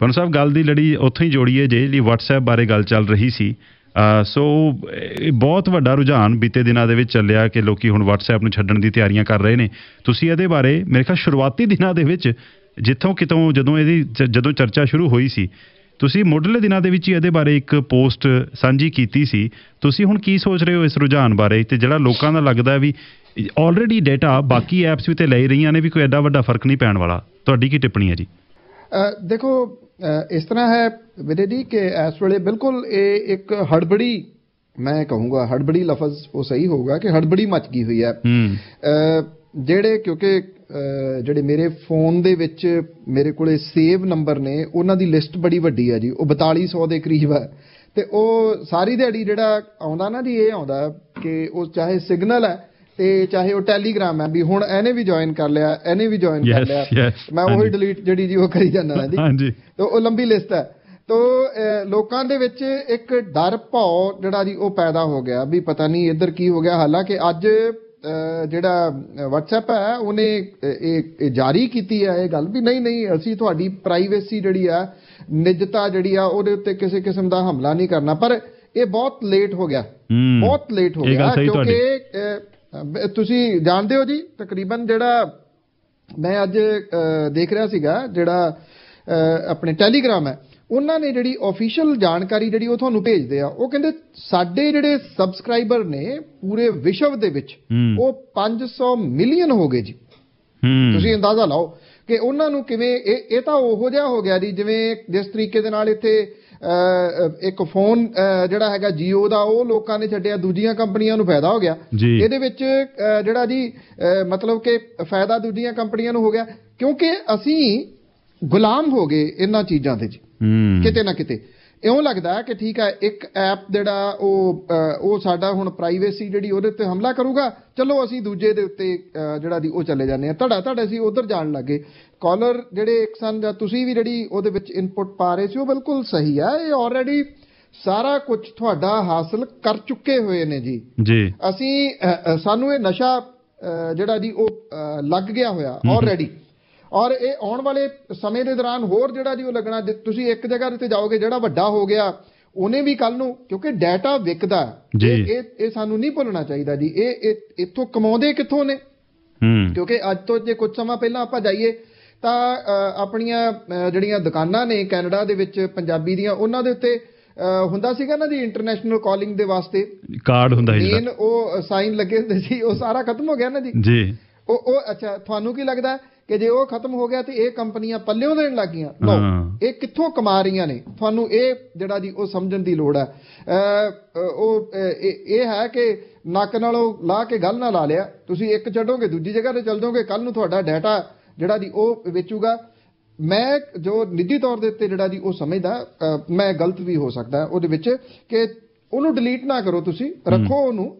ਪਨ ਸਾਹਿਬ ਗੱਲ ਦੀ ਲੜੀ ਉੱਥੇ ਹੀ ਜੋੜੀਏ ਜੇ ਜਿਹੜੀ WhatsApp ਬਾਰੇ ਗੱਲ ਚੱਲ ਰਹੀ ਸੀ ਸੋ ਬਹੁਤ ਵੱਡਾ ਰੁਝਾਨ ਬੀਤੇ ਦਿਨਾਂ ਦੇ ਵਿੱਚ ਚੱਲਿਆ ਕਿ ਲੋਕੀ ਹੁਣ WhatsApp ਨੂੰ ਛੱਡਣ ਦੀ ਤਿਆਰੀਆਂ ਕਰ ਰਹੇ ਨੇ ਤੁਸੀਂ ਇਹਦੇ ਬਾਰੇ ਮੇਰੇ ਖਿਆਲ ਸ਼ੁਰੂਆਤੀ ਦਿਨਾਂ ਦੇ ਵਿੱਚ ਜਿੱਥੋਂ ਕਿਤੋਂ ਜਦੋਂ ਇਹਦੀ ਜਦੋਂ ਚਰਚਾ ਸ਼ੁਰੂ ਹੋਈ ਸੀ ਤੁਸੀਂ ਮੁੱਢਲੇ ਦਿਨਾਂ ਦੇ ਵਿੱਚ ਹੀ ਇਹਦੇ ਬਾਰੇ ਇੱਕ ਪੋਸਟ ਸਾਂਝੀ ਕੀਤੀ ਸੀ ਤੁਸੀਂ ਹੁਣ ਕੀ ਸੋਚ ਰਹੇ ਹੋ ਇਸ ਰੁਝਾਨ ਬਾਰੇ ਤੇ ਜਿਹੜਾ ਲੋਕਾਂ ਦਾ ਲੱਗਦਾ ਵੀ ਆਲਰੇਡੀ ਡਾਟਾ ਬਾਕੀ ਐਪਸ ਵੀ ਤੇ ਲੈ ਰਹੀਆਂ ਨੇ ਵੀ ਕੋਈ ਐਡਾ ਵੱਡਾ ਫਰਕ ਨਹੀਂ ਪੈਣ ਵਾਲਾ ਤੁਹਾਡੀ ਕੀ ਟਿੱਪਣੀ ਹੈ ਜੀ ਦੇਖੋ ਇਸ ਤਰ੍ਹਾਂ ਹੈ ਵੀਰੇ ਜੀ ਕਿ ਇਸ ਵੇਲੇ ਬਿਲਕੁਲ ਇਹ ਇੱਕ ਹੜਬੜੀ ਮੈਂ ਕਹੂੰਗਾ ਹੜਬੜੀ ਲਫ਼ਜ਼ ਉਹ ਸਹੀ ਹੋਊਗਾ ਕਿ ਹੜਬੜੀ ਮਚ ਗਈ ਹੋਈ ਹੈ ਜਿਹੜੇ ਕਿਉਂਕਿ ਜਿਹੜੇ ਮੇਰੇ ਫੋਨ ਦੇ ਵਿੱਚ ਮੇਰੇ ਕੋਲੇ ਸੇਵ ਨੰਬਰ ਨੇ ਉਹਨਾਂ ਦੀ ਲਿਸਟ ਬੜੀ ਵੱਡੀ ਹੈ ਜੀ ਉਹ 4200 ਦੇ ਕਰੀਬ ਹੈ ਤੇ ਉਹ ਸਾਰੀ ਦਿਹਾੜੀ ਜਿਹੜਾ ਆਉਂਦਾ ਨਾ ਜੀ ਇਹ ਆਉਂਦਾ ਕਿ ਉਹ ਚਾਹੇ ਸਿਗਨਲ ਹੈ ਤੇ ਚਾਹੇ ਉਹ ਟੈਲੀਗ੍ਰਾਮ ਹੈ ਵੀ ਹੁਣ ਇਹਨੇ ਵੀ ਜੁਆਇਨ ਕਰ ਲਿਆ ਇਹਨੇ ਵੀ ਜੁਆਇਨ ਕਰ ਲਿਆ ਮੈਂ ਉਹ ਹੀ ਡਿਲੀਟ ਜਿਹੜੀ ਜੀ ਉਹ ਕਰੀ ਜਾਂਦਾ ਹਾਂ ਜੀ ਹਾਂਜੀ ਤੇ ਉਹ ਲੰਬੀ ਲਿਸਟ ਹੈ ਤੋ ਲੋਕਾਂ ਦੇ ਵਿੱਚ ਇੱਕ ਡਰ ਭੌ ਜਿਹੜਾ ਜੀ ਉਹ ਪੈਦਾ ਹੋ ਗਿਆ ਵੀ ਪਤਾ ਨਹੀਂ ਇੱਧਰ ਕੀ ਹੋ ਗਿਆ ਹਾਲਾਂਕਿ ਅੱਜ ਜਿਹੜਾ WhatsApp ਹੈ ਉਹਨੇ ਇਹ ਜਾਰੀ ਕੀਤੀ ਹੈ ਇਹ ਗੱਲ ਵੀ ਨਹੀਂ ਨਹੀਂ ਅਸੀਂ ਤੁਹਾਡੀ ਪ੍ਰਾਈਵੇਸੀ ਜਿਹੜੀ ਆ ਨਿੱਜਤਾ ਜਿਹੜੀ ਆ ਉਹਦੇ ਉੱਤੇ ਕਿਸੇ ਕਿਸਮ ਦਾ ਹਮਲਾ ਨਹੀਂ ਕਰਨਾ ਪਰ ਇਹ ਬਹੁਤ ਲੇਟ ਹੋ ਗਿਆ ਬਹੁਤ ਲੇਟ ਹੋ ਗਿਆ ਕਿਉਂਕਿ ਤੁਸੀਂ ਜਾਣਦੇ ਹੋ ਜੀ ਤਕਰੀਬਨ ਜਿਹੜਾ ਮੈਂ ਅੱਜ ਦੇਖ ਰਿਹਾ ਸੀਗਾ ਜਿਹੜਾ ਆਪਣੇ ਟੈਲੀਗ੍ਰਾਮ ਹੈ ਉਹਨਾਂ ਨੇ ਜਿਹੜੀ ਅਫੀਸ਼ੀਅਲ ਜਾਣਕਾਰੀ ਜਿਹੜੀ ਉਹ ਤੁਹਾਨੂੰ ਭੇਜਦੇ ਆ ਉਹ ਕਹਿੰਦੇ ਸਾਡੇ ਜਿਹੜੇ ਸਬਸਕ੍ਰਾਈਬਰ ਨੇ ਪੂਰੇ ਵਿਸ਼ਵ ਦੇ ਵਿੱਚ ਉਹ 500 ਮਿਲੀਅਨ ਹੋ ਗਏ ਜੀ ਤੁਸੀਂ ਅੰਦਾਜ਼ਾ ਲਾਓ ਕਿ ਉਹਨਾਂ ਨੂੰ ਕਿਵੇਂ ਇਹ ਇਹ ਤਾਂ ਉਹੋ ਜਿਹਾ ਹੋ ਗਿਆ ਜੀ ਜਿਵੇਂ ਜਿਸ ਤਰੀਕੇ ਦੇ ਨਾਲ ਇੱਥੇ ਇੱਕ ਫੋਨ ਜਿਹੜਾ ਹੈਗਾ Jio ਦਾ ਉਹ ਲੋਕਾਂ ਨੇ ਛੱਡਿਆ ਦੂਜੀਆਂ ਕੰਪਨੀਆਂ ਨੂੰ ਫਾਇਦਾ ਹੋ ਗਿਆ ਇਹਦੇ ਵਿੱਚ ਜਿਹੜਾ ਜੀ ਮਤਲਬ ਕਿ ਫਾਇਦਾ ਦੂਜੀਆਂ ਕੰਪਨੀਆਂ ਨੂੰ ਹੋ ਗਿਆ ਕਿਉਂਕਿ ਅਸੀਂ ਗੁਲਾਮ ਹੋ ਗਏ ਇਹਨਾਂ ਚੀਜ਼ਾਂ ਦੇ ਜੀ ਕਿਤੇ ਨਾ ਕਿਤੇ ਇਉਂ ਲੱਗਦਾ ਕਿ ਠੀਕ ਹੈ ਇੱਕ ਐਪ ਜਿਹੜਾ ਉਹ ਉਹ ਸਾਡਾ ਹੁਣ ਪ੍ਰਾਈਵੇਸੀ ਜਿਹੜੀ ਉਹਦੇ ਤੇ ਹਮਲਾ ਕਰੂਗਾ ਚਲੋ ਅਸੀਂ ਦੂਜੇ ਦੇ ਉੱਤੇ ਜਿਹੜਾ ਦੀ ਉਹ ਚੱਲੇ ਜਾਂਦੇ ਆ ਤੁਹਾਡਾ ਤੁਹਾਡੇ ਅਸੀਂ ਉਧਰ ਜਾਣ ਲੱਗੇ ਕਾਲਰ ਜਿਹੜੇ ਇੱਕ ਸੰਦ ਤੁਸੀਂ ਵੀ ਜਿਹੜੀ ਉਹਦੇ ਵਿੱਚ ਇਨਪੁਟ ਪਾ ਰਹੇ ਸੀ ਉਹ ਬਿਲਕੁਲ ਸਹੀ ਆ ਇਹ ਆਲਰੇਡੀ ਸਾਰਾ ਕੁਝ ਤੁਹਾਡਾ ਹਾਸਲ ਕਰ ਚੁੱਕੇ ਹੋਏ ਨੇ ਜੀ ਜੀ ਅਸੀਂ ਸਾਨੂੰ ਇਹ ਨਸ਼ਾ ਜਿਹੜਾ ਦੀ ਉਹ ਲੱਗ ਗਿਆ ਹੋਇਆ ਆਲਰੇਡੀ ਔਰ ਇਹ ਆਉਣ ਵਾਲੇ ਸਮੇਂ ਦੇ ਦੌਰਾਨ ਹੋਰ ਜਿਹੜਾ ਜੀ ਉਹ ਲੱਗਣਾ ਤੁਸੀਂ ਇੱਕ ਜਗ੍ਹਾ ਤੇ ਜਾਓਗੇ ਜਿਹੜਾ ਵੱਡਾ ਹੋ ਗਿਆ ਉਹਨੇ ਵੀ ਕੱਲ ਨੂੰ ਕਿਉਂਕਿ ਡਾਟਾ ਵਿਕਦਾ ਇਹ ਇਹ ਸਾਨੂੰ ਨਹੀਂ ਭੁੱਲਣਾ ਚਾਹੀਦਾ ਜੀ ਇਹ ਇੱਥੋਂ ਕਮਾਉਂਦੇ ਕਿੱਥੋਂ ਨੇ ਕਿਉਂਕਿ ਅੱਜ ਤੋਂ ਜੇ ਕੁਝ ਸਮਾਂ ਪਹਿਲਾਂ ਆਪਾਂ ਜਾਈਏ ਤਾਂ ਆਪਣੀਆਂ ਜਿਹੜੀਆਂ ਦੁਕਾਨਾਂ ਨੇ ਕੈਨੇਡਾ ਦੇ ਵਿੱਚ ਪੰਜਾਬੀ ਦੀਆਂ ਉਹਨਾਂ ਦੇ ਉੱਤੇ ਹੁੰਦਾ ਸੀਗਾ ਨਾ ਜੀ ਇੰਟਰਨੈਸ਼ਨਲ ਕਾਲਿੰਗ ਦੇ ਵਾਸਤੇ ਕਾਰਡ ਹੁੰਦਾ ਸੀ ਜਿਹੜਾ ਉਹ ਸਾਈਨ ਲੱਗੇ ਹੁੰਦੇ ਸੀ ਉਹ ਸਾਰਾ ਖਤਮ ਹੋ ਗਿਆ ਨਾ ਜੀ ਜੀ ਉਹ ਉਹ ਅੱਛਾ ਤੁਹਾਨੂੰ ਕੀ ਲੱਗਦਾ ਹੈ ਕਿ ਜੇ ਉਹ ਖਤਮ ਹੋ ਗਿਆ ਤੇ ਇਹ ਕੰਪਨੀਆਂ ਪੱਲਿਓਂ ਦੇਣ ਲੱਗੀਆਂ ਲੋ ਇਹ ਕਿੱਥੋਂ ਕਮਾ ਰਹੀਆਂ ਨੇ ਤੁਹਾਨੂੰ ਇਹ ਜਿਹੜਾ ਜੀ ਉਹ ਸਮਝਣ ਦੀ ਲੋੜ ਹੈ ਉਹ ਇਹ ਹੈ ਕਿ ਨੱਕ ਨਾਲੋਂ ਲਾ ਕੇ ਗੱਲ ਨਾ ਲਾ ਲਿਆ ਤੁਸੀਂ ਇੱਕ ਛੱਡੋਗੇ ਦੂਜੀ ਜਗ੍ਹਾ ਤੇ ਚਲ ਜਾਓਗੇ ਕੱਲ ਨੂੰ ਤੁਹਾਡਾ ਡਾਟਾ ਜਿਹੜਾ ਦੀ ਉਹ ਵੇਚੂਗਾ ਮੈਂ ਜੋ ਨਿੱਜੀ ਤੌਰ ਦੇ ਉੱਤੇ ਜਿਹੜਾ ਦੀ ਉਹ ਸਮਝਦਾ ਮੈਂ ਗਲਤ ਵੀ ਹੋ ਸਕਦਾ ਉਹਦੇ ਵਿੱਚ ਕਿ ਉਹਨੂੰ ਡਿਲੀਟ ਨਾ ਕਰੋ ਤੁਸੀਂ ਰੱਖੋ ਉਹਨੂੰ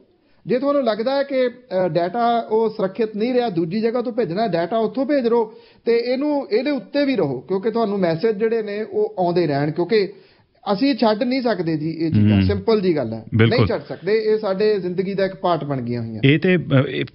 ਜੇ ਤੁਹਾਨੂੰ ਲੱਗਦਾ ਹੈ ਕਿ ਡਾਟਾ ਉਹ ਸੁਰੱਖਿਅਤ ਨਹੀਂ ਰਿਹਾ ਦੂਜੀ ਜਗ੍ਹਾ ਤੋਂ ਭੇਜਣਾ ਡਾਟਾ ਉੱਥੋਂ ਭੇਜ ਰੋ ਤੇ ਇਹਨੂੰ ਇਹਦੇ ਉੱਤੇ ਵੀ ਰਹੋ ਕਿਉਂਕਿ ਤੁਹਾਨੂੰ ਮੈਸੇਜ ਜਿਹੜੇ ਨੇ ਉਹ ਆਉਂਦੇ ਰਹਿਣ ਕਿਉਂਕਿ ਅਸੀਂ ਛੱਡ ਨਹੀਂ ਸਕਦੇ ਜੀ ਇਹ ਚੀਜ਼ਾਂ ਸਿੰਪਲ ਜੀ ਗੱਲ ਹੈ ਨਹੀਂ ਛੱਡ ਸਕਦੇ ਇਹ ਸਾਡੇ ਜ਼ਿੰਦਗੀ ਦਾ ਇੱਕ ਪਾਰਟ ਬਣ ਗਿਆ ਹੋਈਆਂ ਇਹ ਤੇ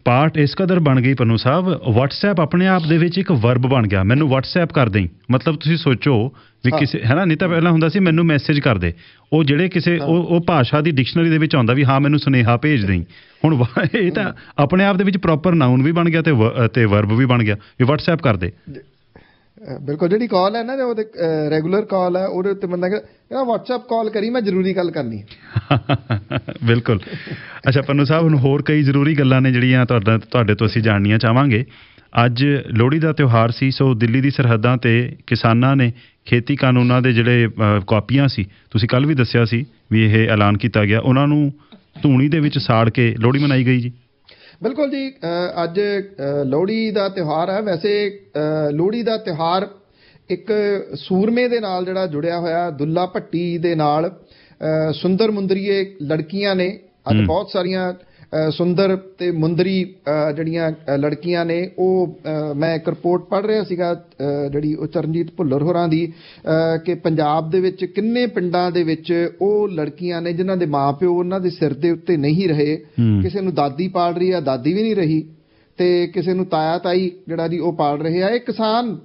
ਪਾਰਟ ਇਸ ਕਦਰ ਬਣ ਗਈ ਪੰਨੂ ਸਾਹਿਬ WhatsApp ਆਪਣੇ ਆਪ ਦੇ ਵਿੱਚ ਇੱਕ ਵਰਬ ਬਣ ਗਿਆ ਮੈਨੂੰ WhatsApp ਕਰ ਦੇਈ ਮਤਲਬ ਤੁਸੀਂ ਸੋਚੋ ਵੀ ਕਿਸੇ ਹੈ ਨਾ ਨਹੀਂ ਤਾਂ ਪਹਿਲਾਂ ਹੁੰਦਾ ਸੀ ਮੈਨੂੰ ਮੈਸੇਜ ਕਰ ਦੇ ਉਹ ਜਿਹੜੇ ਕਿਸੇ ਉਹ ਉਹ ਭਾਸ਼ਾ ਦੀ ਡਿਕਸ਼ਨਰੀ ਦੇ ਵਿੱਚ ਆਉਂਦਾ ਵੀ ਹਾਂ ਮੈਨੂੰ ਸੁਨੇਹਾ ਭੇਜ ਦੇਈ ਹੁਣ ਇਹ ਤਾਂ ਆਪਣੇ ਆਪ ਦੇ ਵਿੱਚ ਪ੍ਰੋਪਰ ਨਾਉਨ ਵੀ ਬਣ ਗਿਆ ਤੇ ਤੇ ਵਰਬ ਵੀ ਬਣ ਗਿਆ ਇਹ WhatsApp ਕਰ ਦੇ ਬਿਲਕੁਲ ਜਿਹੜੀ ਕਾਲ ਹੈ ਨਾ ਉਹ ਤੇ ਰੈਗੂਲਰ ਕਾਲ ਹੈ ਉਹਦੇ ਉੱਤੇ ਬੰਦਾ ਕਹਿੰਦਾ WhatsApp ਕਾਲ ਕਰੀ ਮੈਂ ਜ਼ਰੂਰੀ ਗੱਲ ਕਰਨੀ ਹੈ ਬਿਲਕੁਲ ਅੱਛਾ ਪੰਨੂ ਸਾਹਿਬ ਹੁਣ ਹੋਰ ਕਈ ਜ਼ਰੂਰੀ ਗੱਲਾਂ ਨੇ ਜਿਹੜੀਆਂ ਤੁਹਾਡਾ ਤੁਹਾਡੇ ਤੋਂ ਅਸੀਂ ਜਾਣਨੀਆਂ ਚਾਹਾਂਗੇ ਅੱਜ ਲੋਹੜੀ ਦਾ ਤਿਉਹਾਰ ਸੀ ਸੋ ਦਿੱਲੀ ਦੀ ਸਰਹੱਦਾਂ ਤੇ ਕਿਸਾਨਾਂ ਨੇ ਖੇਤੀ ਕਾਨੂੰਨਾਂ ਦੇ ਜਿਹੜੇ ਕਾਪੀਆਂ ਸੀ ਤੁਸੀਂ ਕੱਲ ਵੀ ਦੱਸਿਆ ਸੀ ਵੀ ਇਹ ਐਲਾਨ ਕੀਤਾ ਗਿਆ ਉਹਨਾਂ ਨੂੰ ਧੂਣੀ ਦੇ ਵਿੱਚ ਸਾੜ ਕੇ ਲੋਹੜੀ ਮਨਾਈ ਗਈ ਜੀ ਬਿਲਕੁਲ ਜੀ ਅੱਜ ਲੋਹੜੀ ਦਾ ਤਿਉਹਾਰ ਹੈ ਵੈਸੇ ਲੋਹੜੀ ਦਾ ਤਿਉਹਾਰ ਇੱਕ ਸੂਰਮੇ ਦੇ ਨਾਲ ਜਿਹੜਾ ਜੁੜਿਆ ਹੋਇਆ ਦੁੱਲਾ ਭੱਟੀ ਦੇ ਨਾਲ ਸੁੰਦਰ ਮੁੰਦਰੀਏ ਲੜਕੀਆਂ ਨੇ ਅੱਜ ਬਹੁਤ ਸਾਰੀਆਂ ਸੁੰਦਰ ਤੇ ਮੁੰਦਰੀ ਜਿਹੜੀਆਂ ਲੜਕੀਆਂ ਨੇ ਉਹ ਮੈਂ ਇੱਕ ਰਿਪੋਰਟ ਪੜ੍ਹ ਰਿਹਾ ਸੀਗਾ ਜਿਹੜੀ ਉਚਰਨਜੀਤ ਭੁੱਲਰ ਹੋਰਾਂ ਦੀ ਕਿ ਪੰਜਾਬ ਦੇ ਵਿੱਚ ਕਿੰਨੇ ਪਿੰਡਾਂ ਦੇ ਵਿੱਚ ਉਹ ਲੜਕੀਆਂ ਨੇ ਜਿਨ੍ਹਾਂ ਦੇ ਮਾਪਿਓ ਉਹਨਾਂ ਦੇ ਸਿਰ ਦੇ ਉੱਤੇ ਨਹੀਂ ਰਹੇ ਕਿਸੇ ਨੂੰ ਦਾਦੀ ਪਾਲ ਰਹੀ ਆ ਦਾਦੀ ਵੀ ਨਹੀਂ ਰਹੀ ਤੇ ਕਿਸੇ ਨੂੰ ਤਾਇਆ ਤਾਈ ਜਿਹੜਾ ਦੀ ਉਹ ਪਾਲ ਰਹੇ ਆ ਇਹ ਕਿਸਾਨ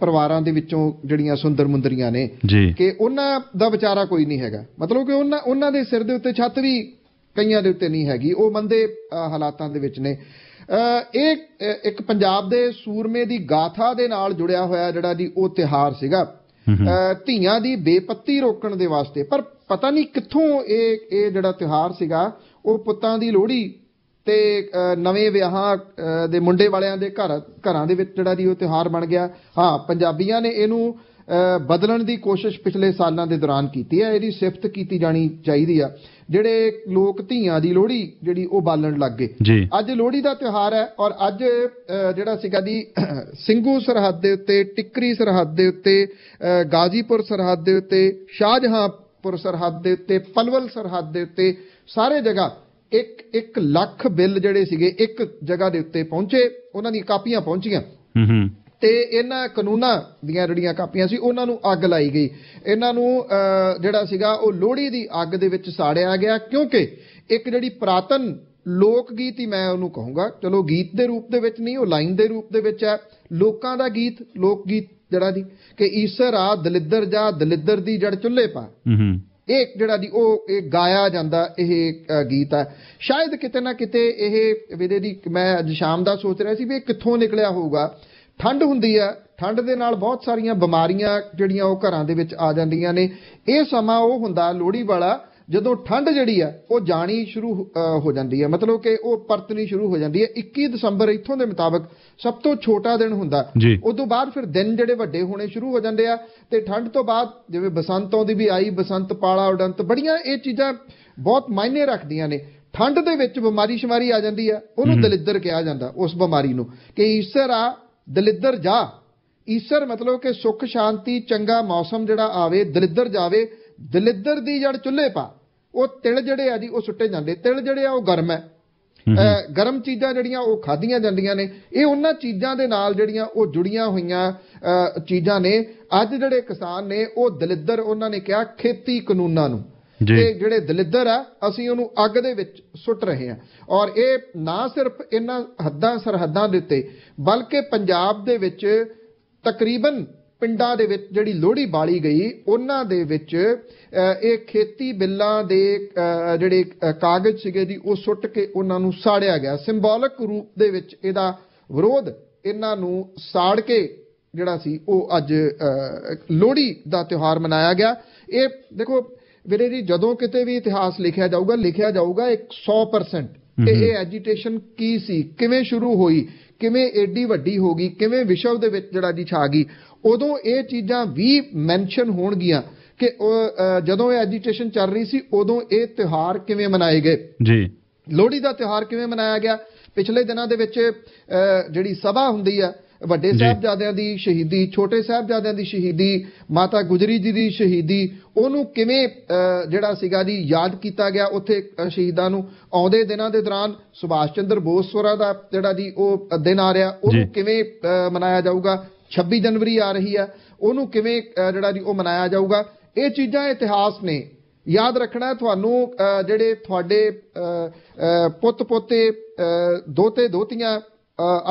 ਪਰਿਵਾਰਾਂ ਦੇ ਵਿੱਚੋਂ ਜਿਹੜੀਆਂ ਸੁੰਦਰ ਮੁੰਦਰੀਆਂ ਨੇ ਕਿ ਉਹਨਾਂ ਦਾ ਵਿਚਾਰਾ ਕੋਈ ਨਹੀਂ ਹੈਗਾ ਮਤਲਬ ਕਿ ਉਹਨਾਂ ਉਹਨਾਂ ਦੇ ਸਿਰ ਦੇ ਉੱਤੇ ਛੱਤ ਵੀ ਕਈਆਂ ਦੇ ਉੱਤੇ ਨਹੀਂ ਹੈਗੀ ਉਹ ਮੰਦੇ ਹਾਲਾਤਾਂ ਦੇ ਵਿੱਚ ਨੇ ਇਹ ਇੱਕ ਪੰਜਾਬ ਦੇ ਸੂਰਮੇ ਦੀ ਗਾਥਾ ਦੇ ਨਾਲ ਜੁੜਿਆ ਹੋਇਆ ਜਿਹੜਾ ਦੀ ਉਹ ਤਿਹਾਰ ਸੀਗਾ ਧੀਆਂ ਦੀ ਬੇਪੱਤੀ ਰੋਕਣ ਦੇ ਵਾਸਤੇ ਪਰ ਪਤਾ ਨਹੀਂ ਕਿੱਥੋਂ ਇਹ ਇਹ ਜਿਹੜਾ ਤਿਹਾਰ ਸੀਗਾ ਉਹ ਪੁੱਤਾਂ ਦੀ ਲੋਹੜੀ ਤੇ ਨਵੇਂ ਵਿਆਹਾਂ ਦੇ ਮੁੰਡੇ ਵਾਲਿਆਂ ਦੇ ਘਰ ਘਰਾਂ ਦੇ ਵਿੱਚ ਜਿਹੜਾ ਦੀ ਉਹ ਤਿਹਾਰ ਬਣ ਗਿਆ ਹਾਂ ਪੰਜਾਬੀਆਂ ਨੇ ਇਹਨੂੰ ਬਦਲਣ ਦੀ ਕੋਸ਼ਿਸ਼ ਪਿਛਲੇ ਸਾਲਾਂ ਦੇ ਦੌਰਾਨ ਕੀਤੀ ਹੈ ਇਹਦੀ ਸਿਫਤ ਕੀਤੀ ਜਾਣੀ ਚਾਹੀਦੀ ਆ ਜਿਹੜੇ ਲੋਕ ਧੀਆਂ ਦੀ ਲੋਹੜੀ ਜਿਹੜੀ ਉਹ ਬਾਲਣ ਲੱਗ ਗਏ ਅੱਜ ਲੋਹੜੀ ਦਾ ਤਿਉਹਾਰ ਹੈ ਔਰ ਅੱਜ ਜਿਹੜਾ ਸੀਗਾ ਦੀ ਸਿੰਘੂ ਸਰਹੱਦ ਦੇ ਉੱਤੇ ਟਿੱਕਰੀ ਸਰਹੱਦ ਦੇ ਉੱਤੇ ਗਾਜ਼ੀਪੁਰ ਸਰਹੱਦ ਦੇ ਉੱਤੇ ਸ਼ਾਹਜਹਾਂਪੁਰ ਸਰਹੱਦ ਦੇ ਉੱਤੇ ਪਲਵਲ ਸਰਹੱਦ ਦੇ ਉੱਤੇ ਸਾਰੇ ਜਗ੍ਹਾ ਇੱਕ ਇੱਕ ਲੱਖ ਬਿੱਲ ਜਿਹੜੇ ਸੀਗੇ ਇੱਕ ਜਗ੍ਹਾ ਦੇ ਉੱਤੇ ਪਹੁੰਚੇ ਉਹਨਾਂ ਦੀਆਂ ਕਾਪੀਆਂ ਪਹੁੰਚੀਆਂ ਹੂੰ ਹੂੰ ਤੇ ਇਹਨਾਂ ਕਾਨੂੰਨਾਂ ਦੀਆਂ ਜਿਹੜੀਆਂ ਕਾਪੀਆਂ ਸੀ ਉਹਨਾਂ ਨੂੰ ਅੱਗ ਲਾਈ ਗਈ ਇਹਨਾਂ ਨੂੰ ਜਿਹੜਾ ਸੀਗਾ ਉਹ ਲੋਹੜੀ ਦੀ ਅੱਗ ਦੇ ਵਿੱਚ ਸਾੜਿਆ ਗਿਆ ਕਿਉਂਕਿ ਇੱਕ ਜਿਹੜੀ ਪ੍ਰਾਤਨ ਲੋਕ ਗੀਤ ਹੀ ਮੈਂ ਉਹਨੂੰ ਕਹੂੰਗਾ ਚਲੋ ਗੀਤ ਦੇ ਰੂਪ ਦੇ ਵਿੱਚ ਨਹੀਂ ਉਹ ਲਾਈਨ ਦੇ ਰੂਪ ਦੇ ਵਿੱਚ ਹੈ ਲੋਕਾਂ ਦਾ ਗੀਤ ਲੋਕ ਗੀਤ ਜਿਹੜਾ ਦੀ ਕਿ ਈਸ਼ਰ ਆ ਦਲਿੱਦਰ ਜਾ ਦਲਿੱਦਰ ਦੀ ਜੜ ਚੁੱਲ੍ਹੇ ਪਾ ਇਹ ਜਿਹੜਾ ਦੀ ਉਹ ਇਹ ਗਾਇਆ ਜਾਂਦਾ ਇਹ ਗੀਤ ਹੈ ਸ਼ਾਇਦ ਕਿਤੇ ਨਾ ਕਿਤੇ ਇਹ ਵਿਦੇ ਦੀ ਮੈਂ ਅੱਜ ਸ਼ਾਮ ਦਾ ਸੋਚ ਰਿਹਾ ਸੀ ਵੀ ਇਹ ਕਿੱਥੋਂ ਨਿਕਲਿਆ ਹੋਊਗਾ ਠੰਡ ਹੁੰਦੀ ਹੈ ਠੰਡ ਦੇ ਨਾਲ ਬਹੁਤ ਸਾਰੀਆਂ ਬਿਮਾਰੀਆਂ ਜਿਹੜੀਆਂ ਉਹ ਘਰਾਂ ਦੇ ਵਿੱਚ ਆ ਜਾਂਦੀਆਂ ਨੇ ਇਹ ਸਮਾਂ ਉਹ ਹੁੰਦਾ ਲੋਹੜੀ ਵਾਲਾ ਜਦੋਂ ਠੰਡ ਜਿਹੜੀ ਆ ਉਹ ਜਾਣੀ ਸ਼ੁਰੂ ਹੋ ਜਾਂਦੀ ਹੈ ਮਤਲਬ ਕਿ ਉਹ ਪਰਤਣੀ ਸ਼ੁਰੂ ਹੋ ਜਾਂਦੀ ਹੈ 21 ਦਸੰਬਰ ਇੱਥੋਂ ਦੇ ਮੁਤਾਬਕ ਸਭ ਤੋਂ ਛੋਟਾ ਦਿਨ ਹੁੰਦਾ ਉਸ ਤੋਂ ਬਾਅਦ ਫਿਰ ਦਿਨ ਜਿਹੜੇ ਵੱਡੇ ਹੋਣੇ ਸ਼ੁਰੂ ਹੋ ਜਾਂਦੇ ਆ ਤੇ ਠੰਡ ਤੋਂ ਬਾਅਦ ਜਿਵੇਂ ਬਸੰਤ ਆਉਂਦੀ ਵੀ ਆਈ ਬਸੰਤ ਪਾਲਾ ਉਡੰਤ ਬੜੀਆਂ ਇਹ ਚੀਜ਼ਾਂ ਬਹੁਤ ਮਾਇਨੇ ਰੱਖਦੀਆਂ ਨੇ ਠੰਡ ਦੇ ਵਿੱਚ ਬਿਮਾਰੀ ਸ਼ਮਾਰੀ ਆ ਜਾਂਦੀ ਆ ਉਹਨੂੰ ਦਲਿੱਦਰ ਕਿਹਾ ਜਾਂਦਾ ਉਸ ਬਿਮਾਰੀ ਨੂੰ ਕਿ ਈਸਰ ਆ ਦਲਿੱਦਰ ਜਾ ਈਸ਼ਰ ਮਤਲਬ ਕਿ ਸੁੱਖ ਸ਼ਾਂਤੀ ਚੰਗਾ ਮੌਸਮ ਜਿਹੜਾ ਆਵੇ ਦਲਿੱਦਰ ਜਾਵੇ ਦਲਿੱਦਰ ਦੀ ਜੜ ਚੁੱਲ੍ਹੇ ਪਾ ਉਹ ਤਿਲ ਜਿਹੜੇ ਆ ਜੀ ਉਹ ਸੁੱਟੇ ਜਾਂਦੇ ਤਿਲ ਜਿਹੜੇ ਆ ਉਹ ਗਰਮ ਹੈ ਗਰਮ ਚੀਜ਼ਾਂ ਜਿਹੜੀਆਂ ਉਹ ਖਾਧੀਆਂ ਜਾਂਦੀਆਂ ਨੇ ਇਹ ਉਹਨਾਂ ਚੀਜ਼ਾਂ ਦੇ ਨਾਲ ਜਿਹੜੀਆਂ ਉਹ ਜੁੜੀਆਂ ਹੋਈਆਂ ਚੀਜ਼ਾਂ ਨੇ ਅੱਜ ਜਿਹੜੇ ਕਿਸਾਨ ਨੇ ਉਹ ਦਲਿੱਦਰ ਉਹਨਾਂ ਨੇ ਕਿਹਾ ਖੇਤੀ ਕਾਨੂੰਨਾਂ ਨੂੰ ਇਹ ਜਿਹੜੇ ਦਲਿੱਦਰ ਆ ਅਸੀਂ ਉਹਨੂੰ ਅੱਗ ਦੇ ਵਿੱਚ ਸੁੱਟ ਰਹੇ ਹਾਂ ਔਰ ਇਹ ਨਾ ਸਿਰਫ ਇਹਨਾਂ ਹੱਦਾਂ ਸਰਹੱਦਾਂ ਦੇ ਉੱਤੇ ਬਲਕਿ ਪੰਜਾਬ ਦੇ ਵਿੱਚ ਤਕਰੀਬਨ ਪਿੰਡਾਂ ਦੇ ਵਿੱਚ ਜਿਹੜੀ ਲੋਹੜੀ ਬਾਲੀ ਗਈ ਉਹਨਾਂ ਦੇ ਵਿੱਚ ਇਹ ਖੇਤੀ ਬਿੱਲਾਂ ਦੇ ਜਿਹੜੇ ਕਾਗਜ਼ ਸੀਗੇ ਦੀ ਉਹ ਸੁੱਟ ਕੇ ਉਹਨਾਂ ਨੂੰ ਸਾੜਿਆ ਗਿਆ ਸਿੰਬੋਲਿਕ ਰੂਪ ਦੇ ਵਿੱਚ ਇਹਦਾ ਵਿਰੋਧ ਇਹਨਾਂ ਨੂੰ ਸਾੜ ਕੇ ਜਿਹੜਾ ਸੀ ਉਹ ਅੱਜ ਲੋਹੜੀ ਦਾ ਤਿਉਹਾਰ ਮਨਾਇਆ ਗਿਆ ਇਹ ਦੇਖੋ ਵੀਰੇ ਜੀ ਜਦੋਂ ਕਿਤੇ ਵੀ ਇਤਿਹਾਸ ਲਿਖਿਆ ਜਾਊਗਾ ਲਿਖਿਆ ਜਾਊਗਾ 100% ਕਿ ਇਹ ਐਜੀਟੇਸ਼ਨ ਕੀ ਸੀ ਕਿਵੇਂ ਸ਼ੁਰੂ ਹੋਈ ਕਿਵੇਂ ਏਡੀ ਵੱਡੀ ਹੋ ਗਈ ਕਿਵੇਂ ਵਿਸ਼ਵ ਦੇ ਵਿੱਚ ਜਿਹੜਾ ਜੀ ਛਾ ਗਈ ਉਦੋਂ ਇਹ ਚੀਜ਼ਾਂ ਵੀ ਮੈਂਸ਼ਨ ਹੋਣਗੀਆਂ ਕਿ ਜਦੋਂ ਇਹ ਐਜੀਟੇਸ਼ਨ ਚੱਲ ਰਹੀ ਸੀ ਉਦੋਂ ਇਹ ਤਿਹਾਰ ਕਿਵੇਂ ਮਨਾਏ ਗਏ ਜੀ ਲੋਹੜੀ ਦਾ ਤਿਹਾਰ ਕਿਵੇਂ ਮਨਾਇਆ ਗਿਆ ਪਿਛਲੇ ਦਿਨਾਂ ਦੇ ਵਿੱਚ ਜਿਹੜੀ ਸਭਾ ਹੁੰਦੀ ਆ ਵੱਡੇ ਸਾਹਿਬਜ਼ਾਦਿਆਂ ਦੀ ਸ਼ਹੀਦੀ ਛੋਟੇ ਸਾਹਿਬਜ਼ਾਦਿਆਂ ਦੀ ਸ਼ਹੀਦੀ ਮਾਤਾ ਗੁਜਰੀ ਜੀ ਦੀ ਸ਼ਹੀਦੀ ਉਹਨੂੰ ਕਿਵੇਂ ਜਿਹੜਾ ਸੀਗਾ ਜੀ ਯਾਦ ਕੀਤਾ ਗਿਆ ਉੱਥੇ ਸ਼ਹੀਦਾਂ ਨੂੰ ਆਉਂਦੇ ਦਿਨਾਂ ਦੇ ਦੌਰਾਨ ਸੁਭਾਸ਼ ਚੰਦਰ ਬੋਸ ਸਵਰਾ ਦਾ ਜਿਹੜਾ ਜੀ ਉਹ ਦਿਨ ਆ ਰਿਹਾ ਉਹਨੂੰ ਕਿਵੇਂ ਮਨਾਇਆ ਜਾਊਗਾ 26 ਜਨਵਰੀ ਆ ਰਹੀ ਹੈ ਉਹਨੂੰ ਕਿਵੇਂ ਜਿਹੜਾ ਜੀ ਉਹ ਮਨਾਇਆ ਜਾਊਗਾ ਇਹ ਚੀਜ਼ਾਂ ਇਤਿਹਾਸ ਨੇ ਯਾਦ ਰੱਖਣਾ ਤੁਹਾਨੂੰ ਜਿਹੜੇ ਤੁਹਾਡੇ ਪੁੱਤ ਪੋਤੇ ਦੋਤੇ ਦੋਤੀਆਂ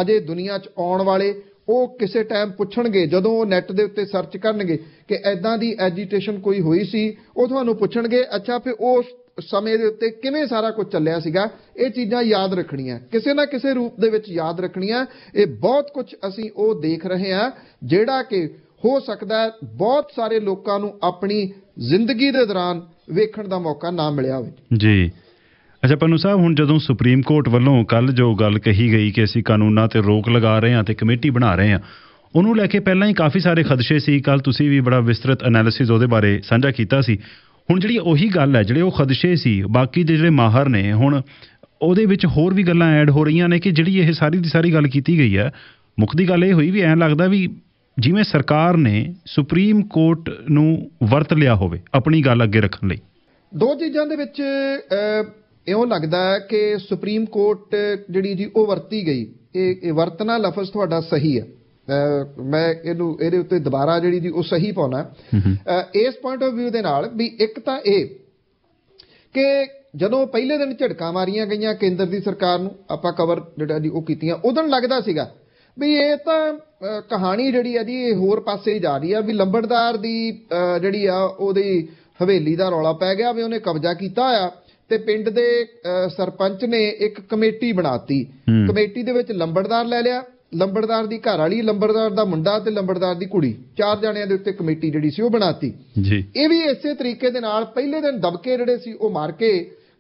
ਅਜੇ ਦੁਨੀਆ 'ਚ ਆਉਣ ਵਾਲੇ ਉਹ ਕਿਸੇ ਟਾਈਮ ਪੁੱਛਣਗੇ ਜਦੋਂ ਉਹ ਨੈਟ ਦੇ ਉੱਤੇ ਸਰਚ ਕਰਨਗੇ ਕਿ ਐਦਾਂ ਦੀ ਐਜੀਟੇਸ਼ਨ ਕੋਈ ਹੋਈ ਸੀ ਉਹ ਤੁਹਾਨੂੰ ਪੁੱਛਣਗੇ ਅੱਛਾ ਫਿਰ ਉਸ ਸਮੇਂ ਦੇ ਉੱਤੇ ਕਿਵੇਂ ਸਾਰਾ ਕੁਝ ਚੱਲਿਆ ਸੀਗਾ ਇਹ ਚੀਜ਼ਾਂ ਯਾਦ ਰੱਖਣੀਆਂ ਕਿਸੇ ਨਾ ਕਿਸੇ ਰੂਪ ਦੇ ਵਿੱਚ ਯਾਦ ਰੱਖਣੀਆਂ ਇਹ ਬਹੁਤ ਕੁਝ ਅਸੀਂ ਉਹ ਦੇਖ ਰਹੇ ਹਾਂ ਜਿਹੜਾ ਕਿ ਹੋ ਸਕਦਾ ਬਹੁਤ ਸਾਰੇ ਲੋਕਾਂ ਨੂੰ ਆਪਣੀ ਜ਼ਿੰਦਗੀ ਦੇ ਦੌਰਾਨ ਵੇਖਣ ਦਾ ਮੌਕਾ ਨਾ ਮਿਲਿਆ ਹੋਵੇ ਜੀ ਅੱਛਾ ਪੰਨੂ ਸਾਹਿਬ ਹੁਣ ਜਦੋਂ ਸੁਪਰੀਮ ਕੋਰਟ ਵੱਲੋਂ ਕੱਲ ਜੋ ਗੱਲ ਕਹੀ ਗਈ ਕਿ ਅਸੀਂ ਕਾਨੂੰਨਾਂ ਤੇ ਰੋਕ ਲਗਾ ਰਹੇ ਹਾਂ ਤੇ ਕਮੇਟੀ ਬਣਾ ਰਹੇ ਹਾਂ ਉਹਨੂੰ ਲੈ ਕੇ ਪਹਿਲਾਂ ਹੀ ਕਾਫੀ ਸਾਰੇ ਖਦਸ਼ੇ ਸੀ ਕੱਲ ਤੁਸੀਂ ਵੀ ਬੜਾ ਵਿਸਤ੍ਰਿਤ ਐਨਾਲਿਸਿਸ ਉਹਦੇ ਬਾਰੇ ਸਾਂਝਾ ਕੀਤਾ ਸੀ ਹੁਣ ਜਿਹੜੀ ਉਹੀ ਗੱਲ ਹੈ ਜਿਹੜੇ ਉਹ ਖਦਸ਼ੇ ਸੀ ਬਾਕੀ ਦੇ ਜਿਹੜੇ ਮਾਹਰ ਨੇ ਹੁਣ ਉਹਦੇ ਵਿੱਚ ਹੋਰ ਵੀ ਗੱਲਾਂ ਐਡ ਹੋ ਰਹੀਆਂ ਨੇ ਕਿ ਜਿਹੜੀ ਇਹ ਸਾਰੀ ਦੀ ਸਾਰੀ ਗੱਲ ਕੀਤੀ ਗਈ ਹੈ ਮੁੱਖ ਦੀ ਗੱਲ ਇਹ ਹੋਈ ਵੀ ਐਂ ਲੱਗਦਾ ਵੀ ਜਿਵੇਂ ਸਰਕਾਰ ਨੇ ਸੁਪਰੀਮ ਕੋਰਟ ਨੂੰ ਵਰਤ ਲਿਆ ਹੋਵੇ ਆਪਣੀ ਗੱਲ ਅੱਗੇ ਰੱਖਣ ਲਈ ਦੋ ਚੀਜ਼ਾਂ ਦੇ ਵਿੱਚ ਇਉਂ ਲੱਗਦਾ ਹੈ ਕਿ ਸੁਪਰੀਮ ਕੋਰਟ ਜਿਹੜੀ ਜੀ ਉਹ ਵਰਤੀ ਗਈ ਇਹ ਵਰਤਨਾ ਲਫ਼ਜ਼ ਤੁਹਾਡਾ ਸਹੀ ਹੈ ਮੈਂ ਇਹਨੂੰ ਇਹਦੇ ਉੱਤੇ ਦੁਬਾਰਾ ਜਿਹੜੀ ਜੀ ਉਹ ਸਹੀ ਪਾਉਣਾ ਇਸ ਪੁਆਇੰਟ ਆਫ View ਦੇ ਨਾਲ ਵੀ ਇੱਕ ਤਾਂ ਇਹ ਕਿ ਜਦੋਂ ਪਹਿਲੇ ਦਿਨ ਝਟਕਾ ਮਾਰੀਆਂ ਗਈਆਂ ਕੇਂਦਰ ਦੀ ਸਰਕਾਰ ਨੂੰ ਆਪਾਂ ਕਵਰ ਜਿਹੜਾ ਜੀ ਉਹ ਕੀਤੀਆਂ ਉਦੋਂ ਲੱਗਦਾ ਸੀਗਾ ਵੀ ਇਹ ਤਾਂ ਕਹਾਣੀ ਜਿਹੜੀ ਆ ਜੀ ਇਹ ਹੋਰ ਪਾਸੇ ਜਾ ਰਹੀ ਆ ਵੀ ਲੰਬੜਦਾਰ ਦੀ ਜਿਹੜੀ ਆ ਉਹਦੀ ਹਵੇਲੀ ਦਾ ਰੌਲਾ ਪੈ ਗਿਆ ਵੀ ਉਹਨੇ ਕਬਜ਼ਾ ਕੀਤਾ ਆ ਤੇ ਪਿੰਡ ਦੇ ਸਰਪੰਚ ਨੇ ਇੱਕ ਕਮੇਟੀ ਬਣਾਤੀ ਕਮੇਟੀ ਦੇ ਵਿੱਚ ਲੰਬੜਦਾਰ ਲੈ ਲਿਆ ਲੰਬੜਦਾਰ ਦੀ ਘਰ ਵਾਲੀ ਲੰਬੜਦਾਰ ਦਾ ਮੁੰਡਾ ਤੇ ਲੰਬੜਦਾਰ ਦੀ ਕੁੜੀ ਚਾਰ ਜਣਿਆਂ ਦੇ ਉੱਤੇ ਕਮੇਟੀ ਜਿਹੜੀ ਸੀ ਉਹ ਬਣਾਤੀ ਜੀ ਇਹ ਵੀ ਇਸੇ ਤਰੀਕੇ ਦੇ ਨਾਲ ਪਹਿਲੇ ਦਿਨ ਦਬਕੇ ਜਿਹੜੇ ਸੀ ਉਹ ਮਾਰ ਕੇ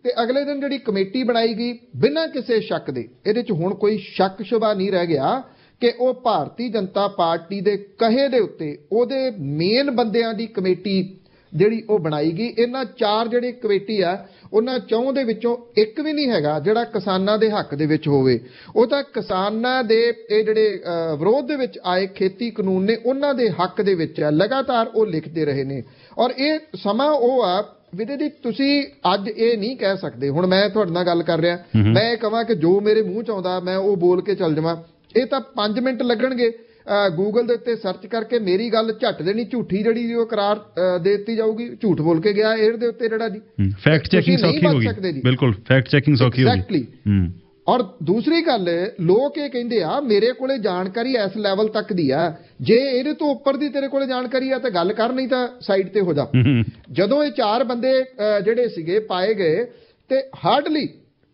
ਤੇ ਅਗਲੇ ਦਿਨ ਜਿਹੜੀ ਕਮੇਟੀ ਬਣਾਈ ਗਈ ਬਿਨਾਂ ਕਿਸੇ ਸ਼ੱਕ ਦੇ ਇਹਦੇ 'ਚ ਹੁਣ ਕੋਈ ਸ਼ੱਕ ਸ਼ੁਬਾ ਨਹੀਂ ਰਹਿ ਗਿਆ ਕਿ ਉਹ ਭਾਰਤੀ ਜਨਤਾ ਪਾਰਟੀ ਦੇ ਕਹੇ ਦੇ ਉੱਤੇ ਉਹਦੇ ਮੇਨ ਬੰਦਿਆਂ ਦੀ ਕਮੇਟੀ ਜਿਹੜੀ ਉਹ ਬਣਾਈ ਗਈ ਇਹਨਾਂ ਚਾਰ ਜਿਹੜੇ ਕਮੇਟੀ ਆ ਉਹਨਾਂ ਚੌਂ ਦੇ ਵਿੱਚੋਂ ਇੱਕ ਵੀ ਨਹੀਂ ਹੈਗਾ ਜਿਹੜਾ ਕਿਸਾਨਾਂ ਦੇ ਹੱਕ ਦੇ ਵਿੱਚ ਹੋਵੇ ਉਹ ਤਾਂ ਕਿਸਾਨਾਂ ਦੇ ਇਹ ਜਿਹੜੇ ਵਿਰੋਧ ਦੇ ਵਿੱਚ ਆਏ ਖੇਤੀ ਕਾਨੂੰਨ ਨੇ ਉਹਨਾਂ ਦੇ ਹੱਕ ਦੇ ਵਿੱਚ ਹੈ ਲਗਾਤਾਰ ਉਹ ਲਿਖਦੇ ਰਹੇ ਨੇ ਔਰ ਇਹ ਸਮਾਂ ਉਹ ਆ ਵਿਦੇ ਦੀ ਤੁਸੀਂ ਅੱਜ ਇਹ ਨਹੀਂ ਕਹਿ ਸਕਦੇ ਹੁਣ ਮੈਂ ਤੁਹਾਡੇ ਨਾਲ ਗੱਲ ਕਰ ਰਿਹਾ ਮੈਂ ਇਹ ਕਹਾਂ ਕਿ ਜੋ ਮੇਰੇ ਮੂੰਹ ਚ ਆਉਂਦਾ ਮੈਂ ਉਹ ਬੋਲ ਕੇ ਚੱਲ ਜਾਵਾਂ ਇਹ ਤਾਂ 5 ਮਿੰਟ ਲੱਗਣਗੇ ਗੂਗਲ ਦੇ ਉੱਤੇ ਸਰਚ ਕਰਕੇ ਮੇਰੀ ਗੱਲ ਝੱਟ ਦੇਣੀ ਝੂਠੀ ਜਿਹੜੀ ਉਹ ਕਰਾਰ ਦੇ ਦਿੱਤੀ ਜਾਊਗੀ ਝੂਠ ਬੋਲ ਕੇ ਗਿਆ ਇਹਦੇ ਦੇ ਉੱਤੇ ਜਿਹੜਾ ਜੀ ਫੈਕਟ ਚੈਕਿੰਗ ਸੌਖੀ ਹੋ ਗਈ ਬਿਲਕੁਲ ਫੈਕਟ ਚੈਕਿੰਗ ਸੌਖੀ ਹੋ ਗਈ ਐਗਜ਼ੈਕਟਲੀ ਔਰ ਦੂਸਰੀ ਗੱਲ ਲੋਕ ਇਹ ਕਹਿੰਦੇ ਆ ਮੇਰੇ ਕੋਲੇ ਜਾਣਕਾਰੀ ਇਸ ਲੈਵਲ ਤੱਕ ਦੀ ਆ ਜੇ ਇਹਦੇ ਤੋਂ ਉੱਪਰ ਦੀ ਤੇਰੇ ਕੋਲੇ ਜਾਣਕਾਰੀ ਆ ਤਾਂ ਗੱਲ ਕਰ ਨਹੀਂ ਤਾਂ ਸਾਈਡ ਤੇ ਹੋ ਜਾ ਜਦੋਂ ਇਹ ਚਾਰ ਬੰਦੇ ਜਿਹੜੇ ਸੀਗੇ ਪਾਏ ਗਏ ਤੇ ਹਾਰਡਲੀ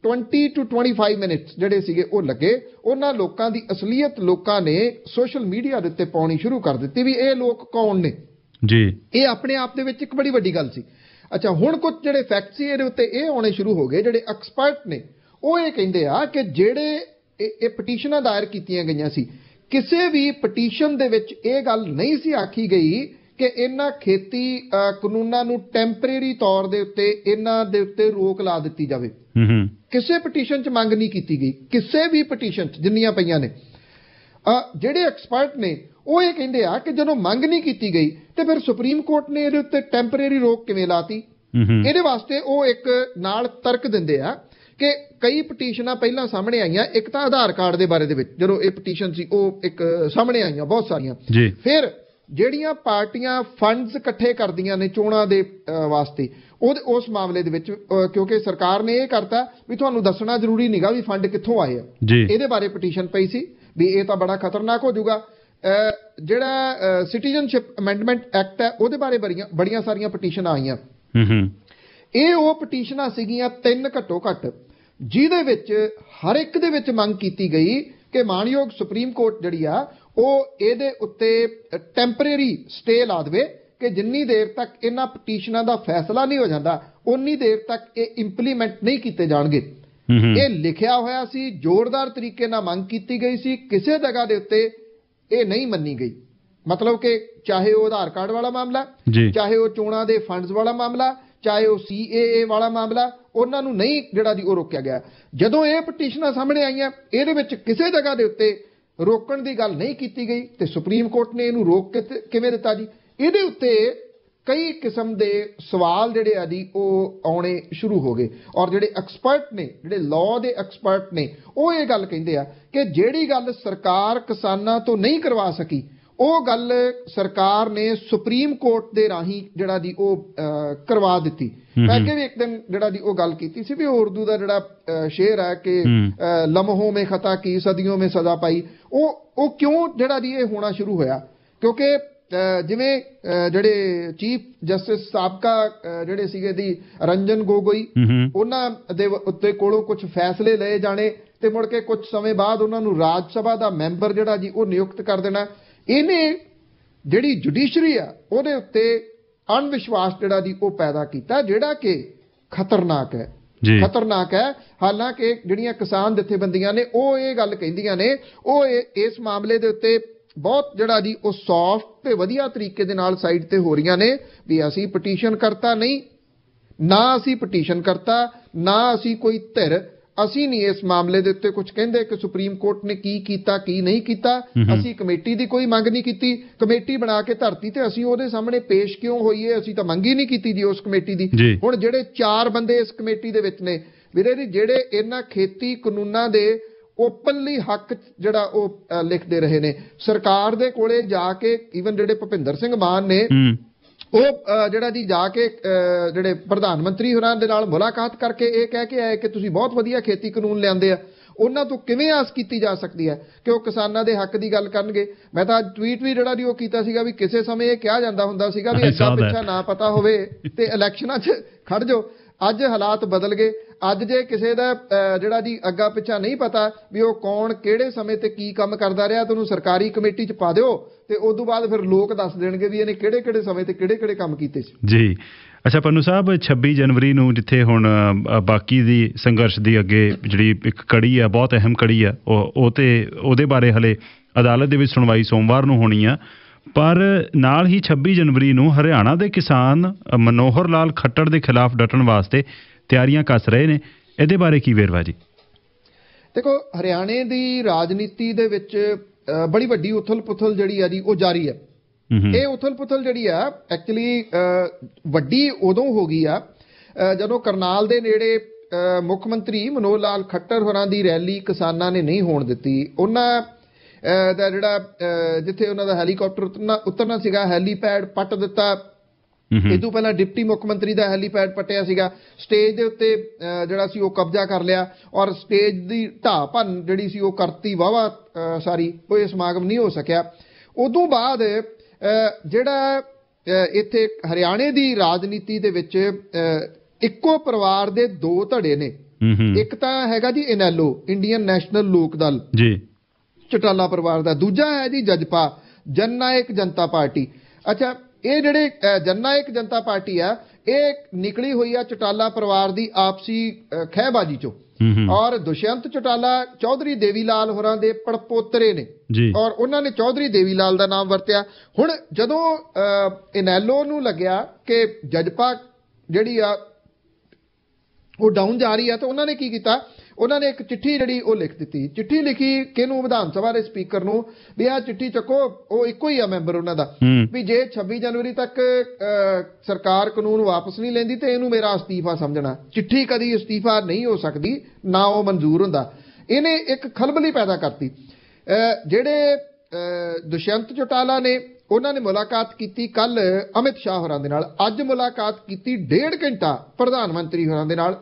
20 ਟੂ 25 ਮਿੰਟਸ ਜਿਹੜੇ ਸੀਗੇ ਉਹ ਲੱਗੇ ਉਹਨਾਂ ਲੋਕਾਂ ਦੀ ਅਸਲੀਅਤ ਲੋਕਾਂ ਨੇ ਸੋਸ਼ਲ ਮੀਡੀਆ ਦੇ ਉੱਤੇ ਪਾਉਣੀ ਸ਼ੁਰੂ ਕਰ ਦਿੱਤੀ ਵੀ ਇਹ ਲੋਕ ਕੌਣ ਨੇ ਜੀ ਇਹ ਆਪਣੇ ਆਪ ਦੇ ਵਿੱਚ ਇੱਕ ਬੜੀ ਵੱਡੀ ਗੱਲ ਸੀ ਅੱਛਾ ਹੁਣ ਕੁਝ ਜਿਹੜੇ ਫੈਕਟਸ ਸੀ ਇਹਦੇ ਉੱਤੇ ਇਹ ਆਉਣੇ ਸ਼ੁਰੂ ਹੋ ਗਏ ਜਿਹੜੇ ਐਕਸਪਰਟ ਨੇ ਉਹ ਇਹ ਕਹਿੰਦੇ ਆ ਕਿ ਜਿਹੜੇ ਇਹ ਪਟੀਸ਼ਨਾਂ ਦਾਇਰ ਕੀਤੀਆਂ ਗਈਆਂ ਸੀ ਕਿਸੇ ਵੀ ਪਟੀਸ਼ਨ ਦੇ ਵਿੱਚ ਇਹ ਗੱਲ ਨਹੀਂ ਸੀ ਆਖੀ ਗਈ ਕਿ ਇਹਨਾਂ ਖੇਤੀ ਕਾਨੂੰਨਾਂ ਨੂੰ ਟੈਂਪਰੇਰੀ ਤੌਰ ਦੇ ਉੱਤੇ ਇਹਨਾਂ ਦੇ ਉੱਤੇ ਰੋਕ ਲਾ ਦਿੱਤੀ ਜਾਵੇ ਕਿਸੇ ਪਟੀਸ਼ਨ 'ਚ ਮੰਗ ਨਹੀਂ ਕੀਤੀ ਗਈ ਕਿਸੇ ਵੀ ਪਟੀਸ਼ਨ 'ਚ ਜਿੰਨੀਆਂ ਪਈਆਂ ਨੇ ਆ ਜਿਹੜੇ ਐਕਸਪਰਟ ਨੇ ਉਹ ਇਹ ਕਹਿੰਦੇ ਆ ਕਿ ਜਦੋਂ ਮੰਗ ਨਹੀਂ ਕੀਤੀ ਗਈ ਤੇ ਫਿਰ ਸੁਪਰੀਮ ਕੋਰਟ ਨੇ ਇਹਦੇ ਉੱਤੇ ਟੈਂਪਰੇਰੀ ਰੋਕ ਕਿਵੇਂ ਲਾਤੀ ਇਹਦੇ ਵਾਸਤੇ ਉਹ ਇੱਕ ਨਾਲ ਤਰਕ ਦਿੰਦੇ ਆ ਕਿ ਕਈ ਪਟੀਸ਼ਨਾਂ ਪਹਿਲਾਂ ਸਾਹਮਣੇ ਆਈਆਂ ਇੱਕ ਤਾਂ ਆਧਾਰ ਕਾਰਡ ਦੇ ਬਾਰੇ ਦੇ ਵਿੱਚ ਜਦੋਂ ਇਹ ਪਟੀਸ਼ਨ ਸੀ ਉਹ ਇੱਕ ਸਾਹਮਣੇ ਆਈਆਂ ਬਹੁਤ ਸਾਰੀਆਂ ਫਿਰ ਜਿਹੜੀਆਂ ਪਾਰਟੀਆਂ ਫੰਡਸ ਇਕੱਠੇ ਕਰਦੀਆਂ ਨੇ ਚੋਣਾਂ ਦੇ ਵਾਸਤੇ ਉਹ ਉਸ ਮਾਮਲੇ ਦੇ ਵਿੱਚ ਕਿਉਂਕਿ ਸਰਕਾਰ ਨੇ ਇਹ ਕਰਤਾ ਵੀ ਤੁਹਾਨੂੰ ਦੱਸਣਾ ਜ਼ਰੂਰੀ ਨਹੀਂਗਾ ਵੀ ਫੰਡ ਕਿੱਥੋਂ ਆਏ ਆ ਇਹਦੇ ਬਾਰੇ ਪਟੀਸ਼ਨ ਪਈ ਸੀ ਵੀ ਇਹ ਤਾਂ ਬੜਾ ਖਤਰਨਾਕ ਹੋ ਜਾਊਗਾ ਜਿਹੜਾ ਸਿਟੀਜ਼ਨਸ਼ਿਪ ਅਮੈਂਡਮੈਂਟ ਐਕਟ ਹੈ ਉਹਦੇ ਬਾਰੇ ਬੜੀਆਂ ਬੜੀਆਂ ਸਾਰੀਆਂ ਪਟੀਸ਼ਨਾਂ ਆਈਆਂ ਹੂੰ ਇਹ ਉਹ ਪਟੀਸ਼ਨਾਂ ਸੀਗੀਆਂ ਤਿੰਨ ਘੱਟੋ ਘੱਟ ਜਿਹਦੇ ਵਿੱਚ ਹਰ ਇੱਕ ਦੇ ਵਿੱਚ ਮੰਗ ਕੀਤੀ ਗਈ ਕਿ ਮਾਨਯੋਗ ਸੁਪਰੀਮ ਕੋਰਟ ਜਿਹੜੀ ਆ ਉਹ ਇਹਦੇ ਉੱਤੇ ਟੈਂਪਰੇਰੀ ਸਟੇ ਲਾ ਦੇਵੇ ਕਿ ਜਿੰਨੀ ਦੇਰ ਤੱਕ ਇਹਨਾਂ ਪਟੀਸ਼ਨਾਂ ਦਾ ਫੈਸਲਾ ਨਹੀਂ ਹੋ ਜਾਂਦਾ ਉਨੀ ਦੇਰ ਤੱਕ ਇਹ ਇੰਪਲੀਮੈਂਟ ਨਹੀਂ ਕੀਤੇ ਜਾਣਗੇ ਇਹ ਲਿਖਿਆ ਹੋਇਆ ਸੀ ਜ਼ੋਰਦਾਰ ਤਰੀਕੇ ਨਾਲ ਮੰਗ ਕੀਤੀ ਗਈ ਸੀ ਕਿਸੇ ਜਗ੍ਹਾ ਦੇ ਉੱਤੇ ਇਹ ਨਹੀਂ ਮੰਨੀ ਗਈ ਮਤਲਬ ਕਿ ਚਾਹੇ ਉਹ ਆਧਾਰ ਕਾਰਡ ਵਾਲਾ ਮਾਮਲਾ ਚਾਹੇ ਉਹ ਚੋਣਾਂ ਦੇ ਫੰਡਸ ਵਾਲਾ ਮਾਮਲਾ ਚਾਹੇ ਉਹ ਸੀਏਏ ਵਾਲਾ ਮਾਮਲਾ ਉਹਨਾਂ ਨੂੰ ਨਹੀਂ ਜਿਹੜਾ ਜੀ ਉਹ ਰੋਕਿਆ ਗਿਆ ਜਦੋਂ ਇਹ ਪਟੀਸ਼ਨਾਂ ਸਾਹਮਣੇ ਆਈਆਂ ਇਹਦੇ ਵਿੱਚ ਕਿਸੇ ਜਗ੍ਹਾ ਦੇ ਉੱਤੇ ਰੋਕਣ ਦੀ ਗੱਲ ਨਹੀਂ ਕੀਤੀ ਗਈ ਤੇ ਸੁਪਰੀਮ ਕੋਰਟ ਨੇ ਇਹਨੂੰ ਰੋਕ ਕਿਵੇਂ ਦਿੱਤਾ ਜੀ ਇਹਦੇ ਉੱਤੇ ਕਈ ਕਿਸਮ ਦੇ ਸਵਾਲ ਜਿਹੜੇ ਆ ਜੀ ਉਹ ਆਉਣੇ ਸ਼ੁਰੂ ਹੋ ਗਏ ਔਰ ਜਿਹੜੇ ਐਕਸਪਰਟ ਨੇ ਜਿਹੜੇ ਲਾਅ ਦੇ ਐਕਸਪਰਟ ਨੇ ਉਹ ਇਹ ਗੱਲ ਕਹਿੰਦੇ ਆ ਕਿ ਜਿਹੜੀ ਗੱਲ ਸਰਕਾਰ ਕਿਸਾਨਾਂ ਤੋਂ ਨਹੀਂ ਕਰਵਾ ਸਕੀ ਉਹ ਗੱਲ ਸਰਕਾਰ ਨੇ ਸੁਪਰੀਮ ਕੋਰਟ ਦੇ ਰਾਹੀਂ ਜਿਹੜਾ ਦੀ ਉਹ ਕਰਵਾ ਦਿੱਤੀ ਮੈਂ ਕਿ ਵੀ ਇੱਕ ਦਿਨ ਜਿਹੜਾ ਦੀ ਉਹ ਗੱਲ ਕੀਤੀ ਸੀ ਵੀ ਉਰਦੂ ਦਾ ਜਿਹੜਾ ਸ਼ੇਰ ਹੈ ਕਿ ਲਮਹੋਂ ਮੇ ਖਤਾ ਕੀ ਸਦੀਆਂ ਮੇ ਸਜ਼ਾ ਪਾਈ ਉਹ ਉਹ ਕਿਉਂ ਜਿਹੜਾ ਦੀ ਇਹ ਹੋਣਾ ਸ਼ੁਰੂ ਹੋਇਆ ਕਿਉਂਕਿ ਜਿਵੇਂ ਜਿਹੜੇ ਚੀਫ ਜਸਟਿਸ ਸਾਬਕਾ ਜਿਹੜੇ ਸੀਗੇ ਦੀ ਰੰਜਨ ਗੋਗੋਈ ਉਹਨਾਂ ਦੇ ਉੱਤੇ ਕੋਲੋਂ ਕੁਝ ਫੈਸਲੇ ਲਏ ਜਾਣੇ ਤੇ ਮੁੜ ਕੇ ਕੁਝ ਸਮੇਂ ਬਾਅਦ ਉਹਨਾਂ ਨੂੰ ਰਾਜ ਸਭਾ ਦਾ ਮੈਂਬਰ ਜਿਹੜਾ ਜੀ ਉਹ ਨਿਯੁਕਤ ਕਰ ਦੇਣਾ ਇਹਨੇ ਜਿਹੜੀ ਜੁਡੀਸ਼ਰੀ ਆ ਉਹਦੇ ਉੱਤੇ ਅਨਵਿਸ਼ਵਾਸ ਜਿਹੜਾ ਦੀ ਉਹ ਪੈਦਾ ਕੀਤਾ ਜਿਹੜਾ ਕਿ ਖਤਰਨਾਕ ਹੈ ਖਤਰਨਾਕ ਹੈ ਹਾਲਾਂਕਿ ਜਿਹੜੀਆਂ ਕਿਸਾਨ ਜਥੇਬੰਦੀਆਂ ਨੇ ਉਹ ਇਹ ਗੱਲ ਕਹਿੰਦੀਆਂ ਨੇ ਉਹ ਇਸ ਮਾਮਲੇ ਦੇ ਉੱਤੇ ਬਹੁਤ ਜਿਹੜਾ ਦੀ ਉਹ ਸੌਫਟ ਤੇ ਵਧੀਆ ਤਰੀਕੇ ਦੇ ਨਾਲ ਸਾਈਡ ਤੇ ਹੋ ਰਹੀਆਂ ਨੇ ਵੀ ਅਸੀਂ ਪਟੀਸ਼ਨ ਕਰਤਾ ਨਹੀਂ ਨਾ ਅਸੀਂ ਪਟੀਸ਼ਨ ਕਰਤਾ ਨਾ ਅਸੀਂ ਕੋਈ ਧਿਰ ਅਸੀਂ ਨਹੀਂ ਇਸ ਮਾਮਲੇ ਦੇ ਉੱਤੇ ਕੁਝ ਕਹਿੰਦੇ ਕਿ ਸੁਪਰੀਮ ਕੋਰਟ ਨੇ ਕੀ ਕੀਤਾ ਕੀ ਨਹੀਂ ਕੀਤਾ ਅਸੀਂ ਕਮੇਟੀ ਦੀ ਕੋਈ ਮੰਗ ਨਹੀਂ ਕੀਤੀ ਕਮੇਟੀ ਬਣਾ ਕੇ ਧਰਤੀ ਤੇ ਅਸੀਂ ਉਹਦੇ ਸਾਹਮਣੇ ਪੇਸ਼ ਕਿਉਂ ਹੋਈਏ ਅਸੀਂ ਤਾਂ ਮੰਗ ਹੀ ਨਹੀਂ ਕੀਤੀ ਦੀ ਉਸ ਕਮੇਟੀ ਦੀ ਹੁਣ ਜਿਹੜੇ ਚਾਰ ਬੰਦੇ ਇਸ ਕਮੇਟੀ ਦੇ ਵਿੱਚ ਨੇ ਵੀਰੇ ਜੀ ਜਿਹੜੇ ਇਹਨਾਂ ਖੇਤੀ ਕਾਨੂੰਨਾਂ ਦੇ ਓਪਨਲੀ ਹੱਕ ਜਿਹੜਾ ਉਹ ਲਿਖਦੇ ਰਹੇ ਨੇ ਸਰਕਾਰ ਦੇ ਕੋਲੇ ਜਾ ਕੇ ਈਵਨ ਜਿਹੜੇ ਭੁਪਿੰਦਰ ਸਿੰਘ ਮਾਨ ਨੇ ਉਹ ਜਿਹੜਾ ਜੀ ਜਾ ਕੇ ਜਿਹੜੇ ਪ੍ਰਧਾਨ ਮੰਤਰੀ ਹੋਰਾਂ ਦੇ ਨਾਲ ਮੁਲਾਕਾਤ ਕਰਕੇ ਇਹ ਕਹਿ ਕੇ ਆਏ ਕਿ ਤੁਸੀਂ ਬਹੁਤ ਵਧੀਆ ਖੇਤੀ ਕਾਨੂੰਨ ਲਿਆਂਦੇ ਆ ਉਹਨਾਂ ਤੋਂ ਕਿਵੇਂ ਆਸ ਕੀਤੀ ਜਾ ਸਕਦੀ ਹੈ ਕਿ ਉਹ ਕਿਸਾਨਾਂ ਦੇ ਹੱਕ ਦੀ ਗੱਲ ਕਰਨਗੇ ਮੈਂ ਤਾਂ ਟਵੀਟ ਵੀ ਜਿਹੜਾ ਦੀ ਉਹ ਕੀਤਾ ਸੀਗਾ ਵੀ ਕਿਸੇ ਸਮੇਂ ਇਹ ਕਿਹਾ ਜਾਂਦਾ ਹੁੰਦਾ ਸੀਗਾ ਵੀ ਅੱਛਾ ਪਿੱਛਾ ਨਾ ਪਤਾ ਹੋਵੇ ਤੇ ਇਲੈਕਸ਼ਨਾਂ 'ਚ ਖੜ ਜਾਓ ਅੱਜ ਹਾਲਾਤ ਬਦਲ ਗਏ ਅੱਜ ਜੇ ਕਿਸੇ ਦਾ ਜਿਹੜਾ ਜੀ ਅੱਗਾ ਪਿੱਛਾ ਨਹੀਂ ਪਤਾ ਵੀ ਉਹ ਕੌਣ ਕਿਹੜੇ ਸਮੇਂ ਤੇ ਕੀ ਕੰਮ ਕਰਦਾ ਰਿਹਾ ਤੁਹਾਨੂੰ ਸਰਕਾਰੀ ਕਮੇਟੀ 'ਚ ਪਾ ਦਿਓ ਤੇ ਉਸ ਤੋਂ ਬਾਅਦ ਫਿਰ ਲੋਕ ਦੱਸ ਦੇਣਗੇ ਵੀ ਇਹਨੇ ਕਿਹੜੇ-ਕਿਹੜੇ ਸਮੇਂ ਤੇ ਕਿਹੜੇ-ਕਿਹੜੇ ਕੰਮ ਕੀਤੇ ਸੀ ਜੀ ਅੱਛਾ ਪੰਨੂ ਸਾਹਿਬ 26 ਜਨਵਰੀ ਨੂੰ ਜਿੱਥੇ ਹੁਣ ਬਾਕੀ ਦੀ ਸੰਘਰਸ਼ ਦੀ ਅੱਗੇ ਜਿਹੜੀ ਇੱਕ ਕੜੀ ਆ ਬਹੁਤ ਅਹਿਮ ਕੜੀ ਆ ਉਹ ਤੇ ਉਹਦੇ ਬਾਰੇ ਹਲੇ ਅਦਾਲਤ ਦੇ ਵਿੱਚ ਸੁਣਵਾਈ ਸੋਮਵਾਰ ਨੂੰ ਹੋਣੀ ਆ ਪਰ ਨਾਲ ਹੀ 26 ਜਨਵਰੀ ਨੂੰ ਹਰਿਆਣਾ ਦੇ ਕਿਸਾਨ ਮਨੋਹਰ ਲਾਲ ਖੱਟੜ ਦੇ ਖਿਲਾਫ ਡਟਣ ਵਾਸਤੇ ਤਿਆਰੀਆਂ ਕਰ ਰਹੇ ਨੇ ਇਹਦੇ ਬਾਰੇ ਕੀ ਵੇਰਵਾ ਜੀ ਦੇਖੋ ਹਰਿਆਣੇ ਦੀ ਰਾਜਨੀਤੀ ਦੇ ਵਿੱਚ ਬੜੀ ਵੱਡੀ ਉਥਲ-ਪੁਥਲ ਜਿਹੜੀ ਆ ਜੀ ਉਹ ਜਾਰੀ ਹੈ ਇਹ ਉਥਲ-ਪੁਥਲ ਜਿਹੜੀ ਆ ਐਕਚੁਅਲੀ ਵੱਡੀ ਉਦੋਂ ਹੋ ਗਈ ਆ ਜਦੋਂ ਕਰਨਾਲ ਦੇ ਨੇੜੇ ਮੁੱਖ ਮੰਤਰੀ ਮਨੋਹਰ ਲਾਲ ਖੱਟਰ ਹੋਰਾਂ ਦੀ ਰੈਲੀ ਕਿਸਾਨਾਂ ਨੇ ਨਹੀਂ ਹੋਣ ਦਿੱਤੀ ਉਹਨਾਂ ਦਾ ਜਿਹੜਾ ਜਿੱਥੇ ਉਹਨਾਂ ਦਾ ਹੈਲੀਕਾਪਟਰ ਉਤਰਨਾ ਸੀਗਾ ਹੈਲੀਪੈਡ ਪੱਟ ਦਿੱਤਾ ਇਹ ਤੋਂ ਪਹਿਲਾਂ ਡਿਪਟੀ ਮੁੱਖ ਮੰਤਰੀ ਦਾ ਹੈਲੀਪੈਡ ਪਟਿਆ ਸੀਗਾ ਸਟੇਜ ਦੇ ਉੱਤੇ ਜਿਹੜਾ ਸੀ ਉਹ ਕਬਜ਼ਾ ਕਰ ਲਿਆ ਔਰ ਸਟੇਜ ਦੀ ਢਾਹ ਭੰਨ ਜਿਹੜੀ ਸੀ ਉਹ ਕਰਤੀ ਵਾਵਾ ਸਾਰੀ ਉਹ ਇਹ ਸਮਾਗਮ ਨਹੀਂ ਹੋ ਸਕਿਆ ਉਦੋਂ ਬਾਅਦ ਜਿਹੜਾ ਇੱਥੇ ਹਰਿਆਣੇ ਦੀ ਰਾਜਨੀਤੀ ਦੇ ਵਿੱਚ ਇੱਕੋ ਪਰਿਵਾਰ ਦੇ ਦੋ ਧੜੇ ਨੇ ਇੱਕ ਤਾਂ ਹੈਗਾ ਜੀ ਇਨੈਲੋ ਇੰਡੀਅਨ ਨੈਸ਼ਨਲ ਲੋਕ ਦਲ ਜੀ ਚਟਾਲਾ ਪਰਿਵਾਰ ਦਾ ਦੂਜਾ ਹੈ ਜੀ ਜਜਪਾ ਜਨਨਾਇਕ ਜਨਤਾ ਪਾਰਟੀ ਅੱਛਾ ਇਹ ਜਿਹੜੇ ਜੰਨਾ ਇੱਕ ਜਨਤਾ ਪਾਰਟੀ ਆ ਇਹ ਨਿਕਲੀ ਹੋਈ ਆ ਚਟਾਲਾ ਪਰਿਵਾਰ ਦੀ ਆਪਸੀ ਖਹਿਬਾਜੀ ਚੋਂ ਔਰ ਦੁਸ਼ਯੰਤ ਚਟਾਲਾ ਚੌਧਰੀ ਦੇਵੀ ਲਾਲ ਹੋਰਾਂ ਦੇ ਪੜਪੋਤਰੇ ਨੇ ਔਰ ਉਹਨਾਂ ਨੇ ਚੌਧਰੀ ਦੇਵੀ ਲਾਲ ਦਾ ਨਾਮ ਵਰਤਿਆ ਹੁਣ ਜਦੋਂ ਇਨੈਲੋ ਨੂੰ ਲੱਗਿਆ ਕਿ ਜਜਪਾ ਜਿਹੜੀ ਆ ਉਹ ਡਾਊਨ ਜਾ ਰਹੀ ਆ ਤਾਂ ਉਹਨਾਂ ਨੇ ਕੀ ਕੀਤਾ ਉਹਨਾਂ ਨੇ ਇੱਕ ਚਿੱਠੀ ਜਿਹੜੀ ਉਹ ਲਿਖ ਦਿੱਤੀ ਚਿੱਠੀ ਲਿਖੀ ਕਿਹਨੂੰ ਵਿਧਾਨ ਸਭਾ ਦੇ ਸਪੀਕਰ ਨੂੰ ਵੀ ਆ ਚਿੱਠੀ ਚੱਕੋ ਉਹ ਇੱਕੋ ਹੀ ਆ ਮੈਂਬਰ ਉਹਨਾਂ ਦਾ ਵੀ ਜੇ 26 ਜਨਵਰੀ ਤੱਕ ਸਰਕਾਰ ਕਾਨੂੰਨ ਵਾਪਸ ਨਹੀਂ ਲੈਂਦੀ ਤੇ ਇਹਨੂੰ ਮੇਰਾ ਅਸਤੀਫਾ ਸਮਝਣਾ ਚਿੱਠੀ ਕਦੀ ਅਸਤੀਫਾ ਨਹੀਂ ਹੋ ਸਕਦੀ ਨਾ ਉਹ ਮਨਜ਼ੂਰ ਹੁੰਦਾ ਇਹਨੇ ਇੱਕ ਖਲਬਲੀ ਪੈਦਾ ਕਰਤੀ ਜਿਹੜੇ ਦੁਸ਼ਯੰਤ ਚੋਟਾਲਾ ਨੇ ਉਹਨਾਂ ਨੇ ਮੁਲਾਕਾਤ ਕੀਤੀ ਕੱਲ ਅਮਿਤ ਸ਼ਾਹ ਹੋਰਾਂ ਦੇ ਨਾਲ ਅੱਜ ਮੁਲਾਕਾਤ ਕੀਤੀ ਡੇਢ ਘੰਟਾ ਪ੍ਰਧਾਨ ਮੰਤਰੀ ਹੋਰਾਂ ਦੇ ਨਾਲ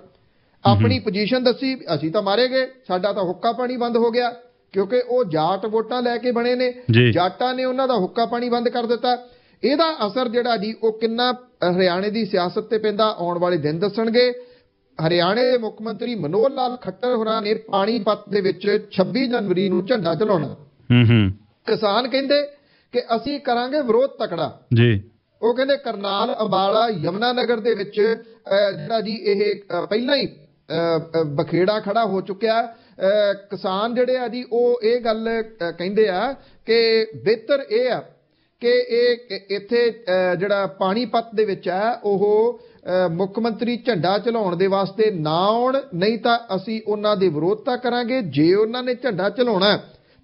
ਆਪਣੀ ਪੋਜੀਸ਼ਨ ਦੱਸੀ ਅਸੀਂ ਤਾਂ ਮਾਰੇ ਗਏ ਸਾਡਾ ਤਾਂ ਹੁੱਕਾ ਪਾਣੀ ਬੰਦ ਹੋ ਗਿਆ ਕਿਉਂਕਿ ਉਹ ਜਾਟ ਵੋਟਾਂ ਲੈ ਕੇ ਬਣੇ ਨੇ ਜਾਟਾਂ ਨੇ ਉਹਨਾਂ ਦਾ ਹੁੱਕਾ ਪਾਣੀ ਬੰਦ ਕਰ ਦਿੱਤਾ ਇਹਦਾ ਅਸਰ ਜਿਹੜਾ ਜੀ ਉਹ ਕਿੰਨਾ ਹਰਿਆਣੇ ਦੀ ਸਿਆਸਤ ਤੇ ਪੈਂਦਾ ਆਉਣ ਵਾਲੇ ਦਿਨ ਦੱਸਣਗੇ ਹਰਿਆਣੇ ਦੇ ਮੁੱਖ ਮੰਤਰੀ ਮਨੋਹਰ ਲਾਲ ਖੱਟਰ ਹੋਰਾਂ ਨੇ ਪਾਣੀਪਤ ਦੇ ਵਿੱਚ 26 ਜਨਵਰੀ ਨੂੰ ਝੰਡਾ ਚੜਾਉਣਾ ਹੂੰ ਹੂੰ ਕਿਸਾਨ ਕਹਿੰਦੇ ਕਿ ਅਸੀਂ ਕਰਾਂਗੇ ਵਿਰੋਧ ਤਕੜਾ ਜੀ ਉਹ ਕਹਿੰਦੇ ਕਰਨਾਲ ਅੰਬਾਲਾ ਯਮਨਾ ਨਗਰ ਦੇ ਵਿੱਚ ਜਿਹੜਾ ਜੀ ਇਹ ਪਹਿਲਾਂ ਹੀ ਬਖੇੜਾ ਖੜਾ ਹੋ ਚੁੱਕਿਆ ਕਿਸਾਨ ਜਿਹੜੇ ਆ ਜੀ ਉਹ ਇਹ ਗੱਲ ਕਹਿੰਦੇ ਆ ਕਿ ਬਿਹਤਰ ਇਹ ਆ ਕਿ ਇਹ ਇੱਥੇ ਜਿਹੜਾ ਪਾਣੀਪਤ ਦੇ ਵਿੱਚ ਆ ਉਹ ਮੁੱਖ ਮੰਤਰੀ ਝੰਡਾ ਚਲਾਉਣ ਦੇ ਵਾਸਤੇ ਨਾ ਆਉਣ ਨਹੀਂ ਤਾਂ ਅਸੀਂ ਉਹਨਾਂ ਦੇ ਵਿਰੋਧਤਾ ਕਰਾਂਗੇ ਜੇ ਉਹਨਾਂ ਨੇ ਝੰਡਾ ਚਲਾਉਣਾ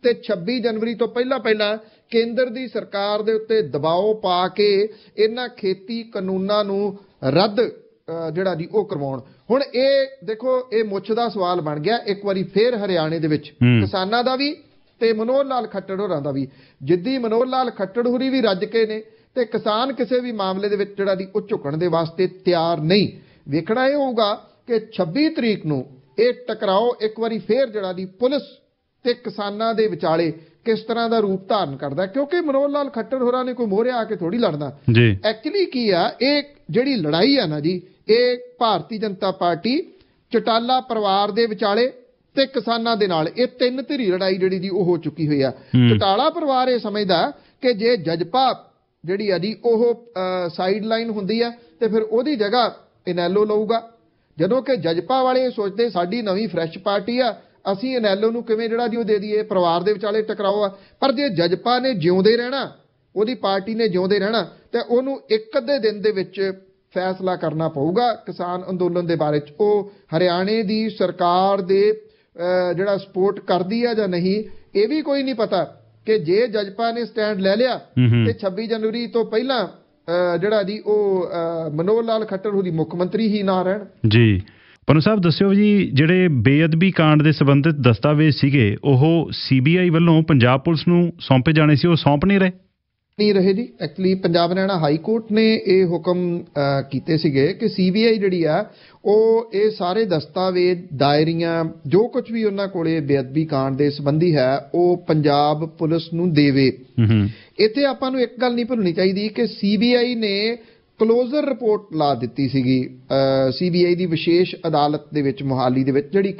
ਤੇ 26 ਜਨਵਰੀ ਤੋਂ ਪਹਿਲਾਂ ਪਹਿਲਾਂ ਕੇਂਦਰ ਦੀ ਸਰਕਾਰ ਦੇ ਉੱਤੇ ਦਬਾਅ ਪਾ ਕੇ ਇਹਨਾਂ ਖੇਤੀ ਕਾਨੂੰਨਾਂ ਨੂੰ ਰੱਦ ਜਿਹੜਾ ਦੀ ਉਹ ਕਰਵਾਉਣ ਹੁਣ ਇਹ ਦੇਖੋ ਇਹ ਮੁੱਛ ਦਾ ਸਵਾਲ ਬਣ ਗਿਆ ਇੱਕ ਵਾਰੀ ਫੇਰ ਹਰਿਆਣੇ ਦੇ ਵਿੱਚ ਕਿਸਾਨਾਂ ਦਾ ਵੀ ਤੇ ਮਨੋਹਰ ਲਾਲ ਖੱਟੜ ਹੋਰਾਂ ਦਾ ਵੀ ਜਿੱਦੀ ਮਨੋਹਰ ਲਾਲ ਖੱਟੜ ਹੋਰੀ ਵੀ ਰੱਜ ਕੇ ਨੇ ਤੇ ਕਿਸਾਨ ਕਿਸੇ ਵੀ ਮਾਮਲੇ ਦੇ ਵਿੱਚ ਜਿਹੜਾ ਦੀ ਉਹ ਝੁਕਣ ਦੇ ਵਾਸਤੇ ਤਿਆਰ ਨਹੀਂ ਵੇਖਣਾ ਇਹ ਹੋਊਗਾ ਕਿ 26 ਤਰੀਕ ਨੂੰ ਇਹ ਟਕਰਾਓ ਇੱਕ ਵਾਰੀ ਫੇਰ ਜਿਹੜਾ ਦੀ ਪੁਲਿਸ ਤੇ ਕਿਸਾਨਾਂ ਦੇ ਵਿਚਾਲੇ ਕਿਸ ਤਰ੍ਹਾਂ ਦਾ ਰੂਪ ਧਾਰਨ ਕਰਦਾ ਕਿਉਂਕਿ ਮਨੋਹਰ ਲਾਲ ਖੱਟੜ ਹੋਰਾਂ ਨੇ ਕੋਈ ਮੋਹਰੇ ਆ ਕੇ ਥੋੜੀ ਲੜਨਾ ਜੀ ਐਕਚੁਅਲੀ ਕੀ ਆ ਇਹ ਜਿਹੜੀ ਲੜਾਈ ਆ ਨਾ ਜੀ ਇਹ ਭਾਰਤੀ ਜਨਤਾ ਪਾਰਟੀ ਚਟਾਲਾ ਪਰਿਵਾਰ ਦੇ ਵਿਚਾਲੇ ਤੇ ਕਿਸਾਨਾਂ ਦੇ ਨਾਲ ਇਹ ਤਿੰਨ ਧਿਰੀ ਲੜਾਈ ਜਿਹੜੀ ਦੀ ਉਹ ਹੋ ਚੁੱਕੀ ਹੋਈ ਆ ਚਟਾਲਾ ਪਰਿਵਾਰ ਇਹ ਸਮਝਦਾ ਕਿ ਜੇ ਜਜਪਾ ਜਿਹੜੀ ਆ ਦੀ ਉਹ ਸਾਈਡ ਲਾਈਨ ਹੁੰਦੀ ਆ ਤੇ ਫਿਰ ਉਹਦੀ ਜਗ੍ਹਾ ਇਨੈਲੋ ਲਊਗਾ ਜਦੋਂ ਕਿ ਜਜਪਾ ਵਾਲੇ ਸੋਚਦੇ ਸਾਡੀ ਨਵੀਂ ਫਰੈਸ਼ ਪਾਰਟੀ ਆ ਅਸੀਂ ਇਨੈਲੋ ਨੂੰ ਕਿਵੇਂ ਜਿਹੜਾ ਦੀ ਉਹ ਦੇ ਦਈਏ ਪਰਿਵਾਰ ਦੇ ਵਿਚਾਲੇ ਟਕਰਾਓ ਆ ਪਰ ਜੇ ਜਜਪਾ ਨੇ ਜਿਉਂਦੇ ਰਹਿਣਾ ਉਹਦੀ ਪਾਰਟੀ ਨੇ ਜਿਉਂਦੇ ਰਹਿਣਾ ਤੇ ਉਹਨੂੰ ਇੱਕ ਅੱਧੇ ਦਿਨ ਦੇ ਵਿੱਚ ਫੈਸਲਾ ਕਰਨਾ ਪਊਗਾ ਕਿਸਾਨ ਅੰਦੋਲਨ ਦੇ ਬਾਰੇ ਚ ਉਹ ਹਰਿਆਣੇ ਦੀ ਸਰਕਾਰ ਦੇ ਜਿਹੜਾ ਸਪੋਰਟ ਕਰਦੀ ਆ ਜਾਂ ਨਹੀਂ ਇਹ ਵੀ ਕੋਈ ਨਹੀਂ ਪਤਾ ਕਿ ਜੇ ਜਜਪਾ ਨੇ ਸਟੈਂਡ ਲੈ ਲਿਆ ਤੇ 26 ਜਨਵਰੀ ਤੋਂ ਪਹਿਲਾਂ ਜਿਹੜਾ ਦੀ ਉਹ ਮਨੋਹਰ ਲਾਲ ਖੱਟਰ ਉਹਦੀ ਮੁੱਖ ਮੰਤਰੀ ਹੀ ਨਾ ਰਹਿਣ ਜੀ ਪਨੂ ਸਾਹਿਬ ਦੱਸਿਓ ਜੀ ਜਿਹੜੇ ਬੇਅਦਬੀ ਕਾਂਡ ਦੇ ਸੰਬੰਧਿਤ ਦਸਤਾਵੇਜ਼ ਸੀਗੇ ਉਹ ਸੀਬੀਆਈ ਵੱਲੋਂ ਪੰਜਾਬ ਪੁਲਿਸ ਨੂੰ ਸੌਂਪੇ ਜਾਣੇ ਸੀ ਉਹ ਸੌਂਪ ਨਹੀਂ ਰਹੇ ਨਹੀਂ ਰਹੇ ਜੀ actually Punjab Haryana high court ਨੇ ਇਹ ਹੁਕਮ ਕੀਤੇ ਸੀਗੇ ਕਿ ਸੀਬੀਆਈ ਜਿਹੜੀ ਆ ਉਹ ਇਹ ਸਾਰੇ ਦਸਤਾਵੇਜ਼ ਦਾਇਰੀਆਂ ਜੋ ਕੁਝ ਵੀ ਉਹਨਾਂ ਕੋਲੇ ਬੇਅਦਬੀ ਕਾਂਡ ਦੇ ਸੰਬੰਧੀ ਹੈ ਉਹ ਪੰਜਾਬ ਪੁਲਿਸ ਨੂੰ ਦੇਵੇ ਇੱਥੇ ਆਪਾਂ ਨੂੰ ਇੱਕ ਗੱਲ ਨਹੀਂ ਭੁੱਲਣੀ ਚਾਹੀਦੀ ਕਿ ਸੀਬੀਆਈ ਨੇ ਕਲੋਜ਼ਰ ਰਿਪੋਰਟ ਲਾ ਦਿੱਤੀ ਸੀਗੀ ਸੀਬੀਆਈ ਦੀ ਵਿਸ਼ੇਸ਼ ਅਦਾਲਤ ਦੇ ਵਿੱਚ ਮੁਹਾਲੀ ਦੇ ਵਿੱਚ ਜਿਹੜੀ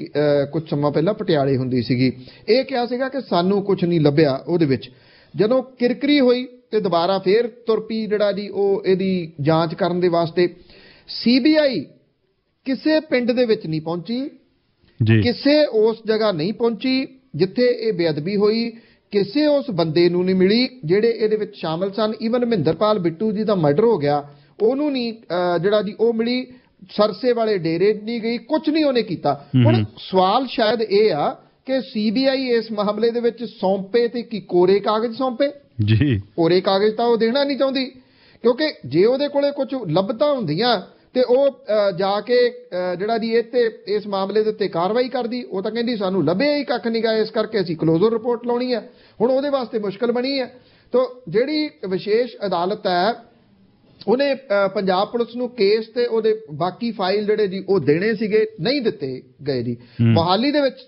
ਕੁਝ ਸਮਾਂ ਪਹਿਲਾਂ ਪਟਿਆਲੇ ਹੁੰਦੀ ਸੀਗੀ ਇਹ ਕਿਹਾ ਸੀਗਾ ਕਿ ਸਾਨੂੰ ਕੁਝ ਨਹੀਂ ਲੱਭਿਆ ਉਹਦੇ ਵਿੱਚ ਜਦੋਂ ਕਿਰਕਰੀ ਹੋਈ ਤੇ ਦੁਬਾਰਾ ਫੇਰ ਤੁਰਪੀ ਜਿਹੜਾ ਜੀ ਉਹ ਇਹਦੀ ਜਾਂਚ ਕਰਨ ਦੇ ਵਾਸਤੇ ਸੀਬੀਆਈ ਕਿਸੇ ਪਿੰਡ ਦੇ ਵਿੱਚ ਨਹੀਂ ਪਹੁੰਚੀ ਜੀ ਕਿਸੇ ਉਸ ਜਗ੍ਹਾ ਨਹੀਂ ਪਹੁੰਚੀ ਜਿੱਥੇ ਇਹ ਬੇਅਦਬੀ ਹੋਈ ਕਿਸੇ ਉਸ ਬੰਦੇ ਨੂੰ ਨਹੀਂ ਮਿਲੀ ਜਿਹੜੇ ਇਹਦੇ ਵਿੱਚ ਸ਼ਾਮਲ ਸਨ ਈਵਨ ਮਹਿੰਦਰਪਾਲ ਬਿੱਟੂ ਜੀ ਦਾ ਮਰਡਰ ਹੋ ਗਿਆ ਉਹਨੂੰ ਨਹੀਂ ਜਿਹੜਾ ਜੀ ਉਹ ਮਿਲੀ ਸਰਸੇ ਵਾਲੇ ਡੇਰੇ ਨਹੀਂ ਗਈ ਕੁਝ ਨਹੀਂ ਉਹਨੇ ਕੀਤਾ ਹੁਣ ਸਵਾਲ ਸ਼ਾਇਦ ਇਹ ਆ ਕਿ ਸੀਬੀਆਈ ਇਸ ਮਾਮਲੇ ਦੇ ਵਿੱਚ ਸੌਂਪੇ ਤੇ ਕੀ ਕੋਰੇ ਕਾਗਜ਼ ਸੌਂਪੇ ਜੀ ਔਰੇ ਕਾਗਜ਼ ਤਾਂ ਉਹ ਦੇਣਾ ਨਹੀਂ ਚਾਹੁੰਦੀ ਕਿਉਂਕਿ ਜੇ ਉਹਦੇ ਕੋਲੇ ਕੁਝ ਲੱਭਤਾ ਹੁੰਦੀਆਂ ਤੇ ਉਹ ਜਾ ਕੇ ਜਿਹੜਾ ਦੀ ਇੱਥੇ ਇਸ ਮਾਮਲੇ ਦੇ ਉੱਤੇ ਕਾਰਵਾਈ ਕਰਦੀ ਉਹ ਤਾਂ ਕਹਿੰਦੀ ਸਾਨੂੰ ਲੱਭਿਆ ਹੀ ਕੱਖ ਨਹੀਂ ਗਾ ਇਸ ਕਰਕੇ ਅਸੀਂ ਕਲੋਜ਼ਰ ਰਿਪੋਰਟ ਲਾਉਣੀ ਹੈ ਹੁਣ ਉਹਦੇ ਵਾਸਤੇ ਮੁਸ਼ਕਲ ਬਣੀ ਹੈ ਤੋਂ ਜਿਹੜੀ ਵਿਸ਼ੇਸ਼ ਅਦਾਲਤ ਹੈ ਉਹਨੇ ਪੰਜਾਬ ਪੁਲਿਸ ਨੂੰ ਕੇਸ ਤੇ ਉਹਦੇ ਬਾਕੀ ਫਾਈਲ ਜਿਹੜੇ ਜੀ ਉਹ ਦੇਣੇ ਸੀਗੇ ਨਹੀਂ ਦਿੱਤੇ ਗਏ ਜੀ ਮੋਹਾਲੀ ਦੇ ਵਿੱਚ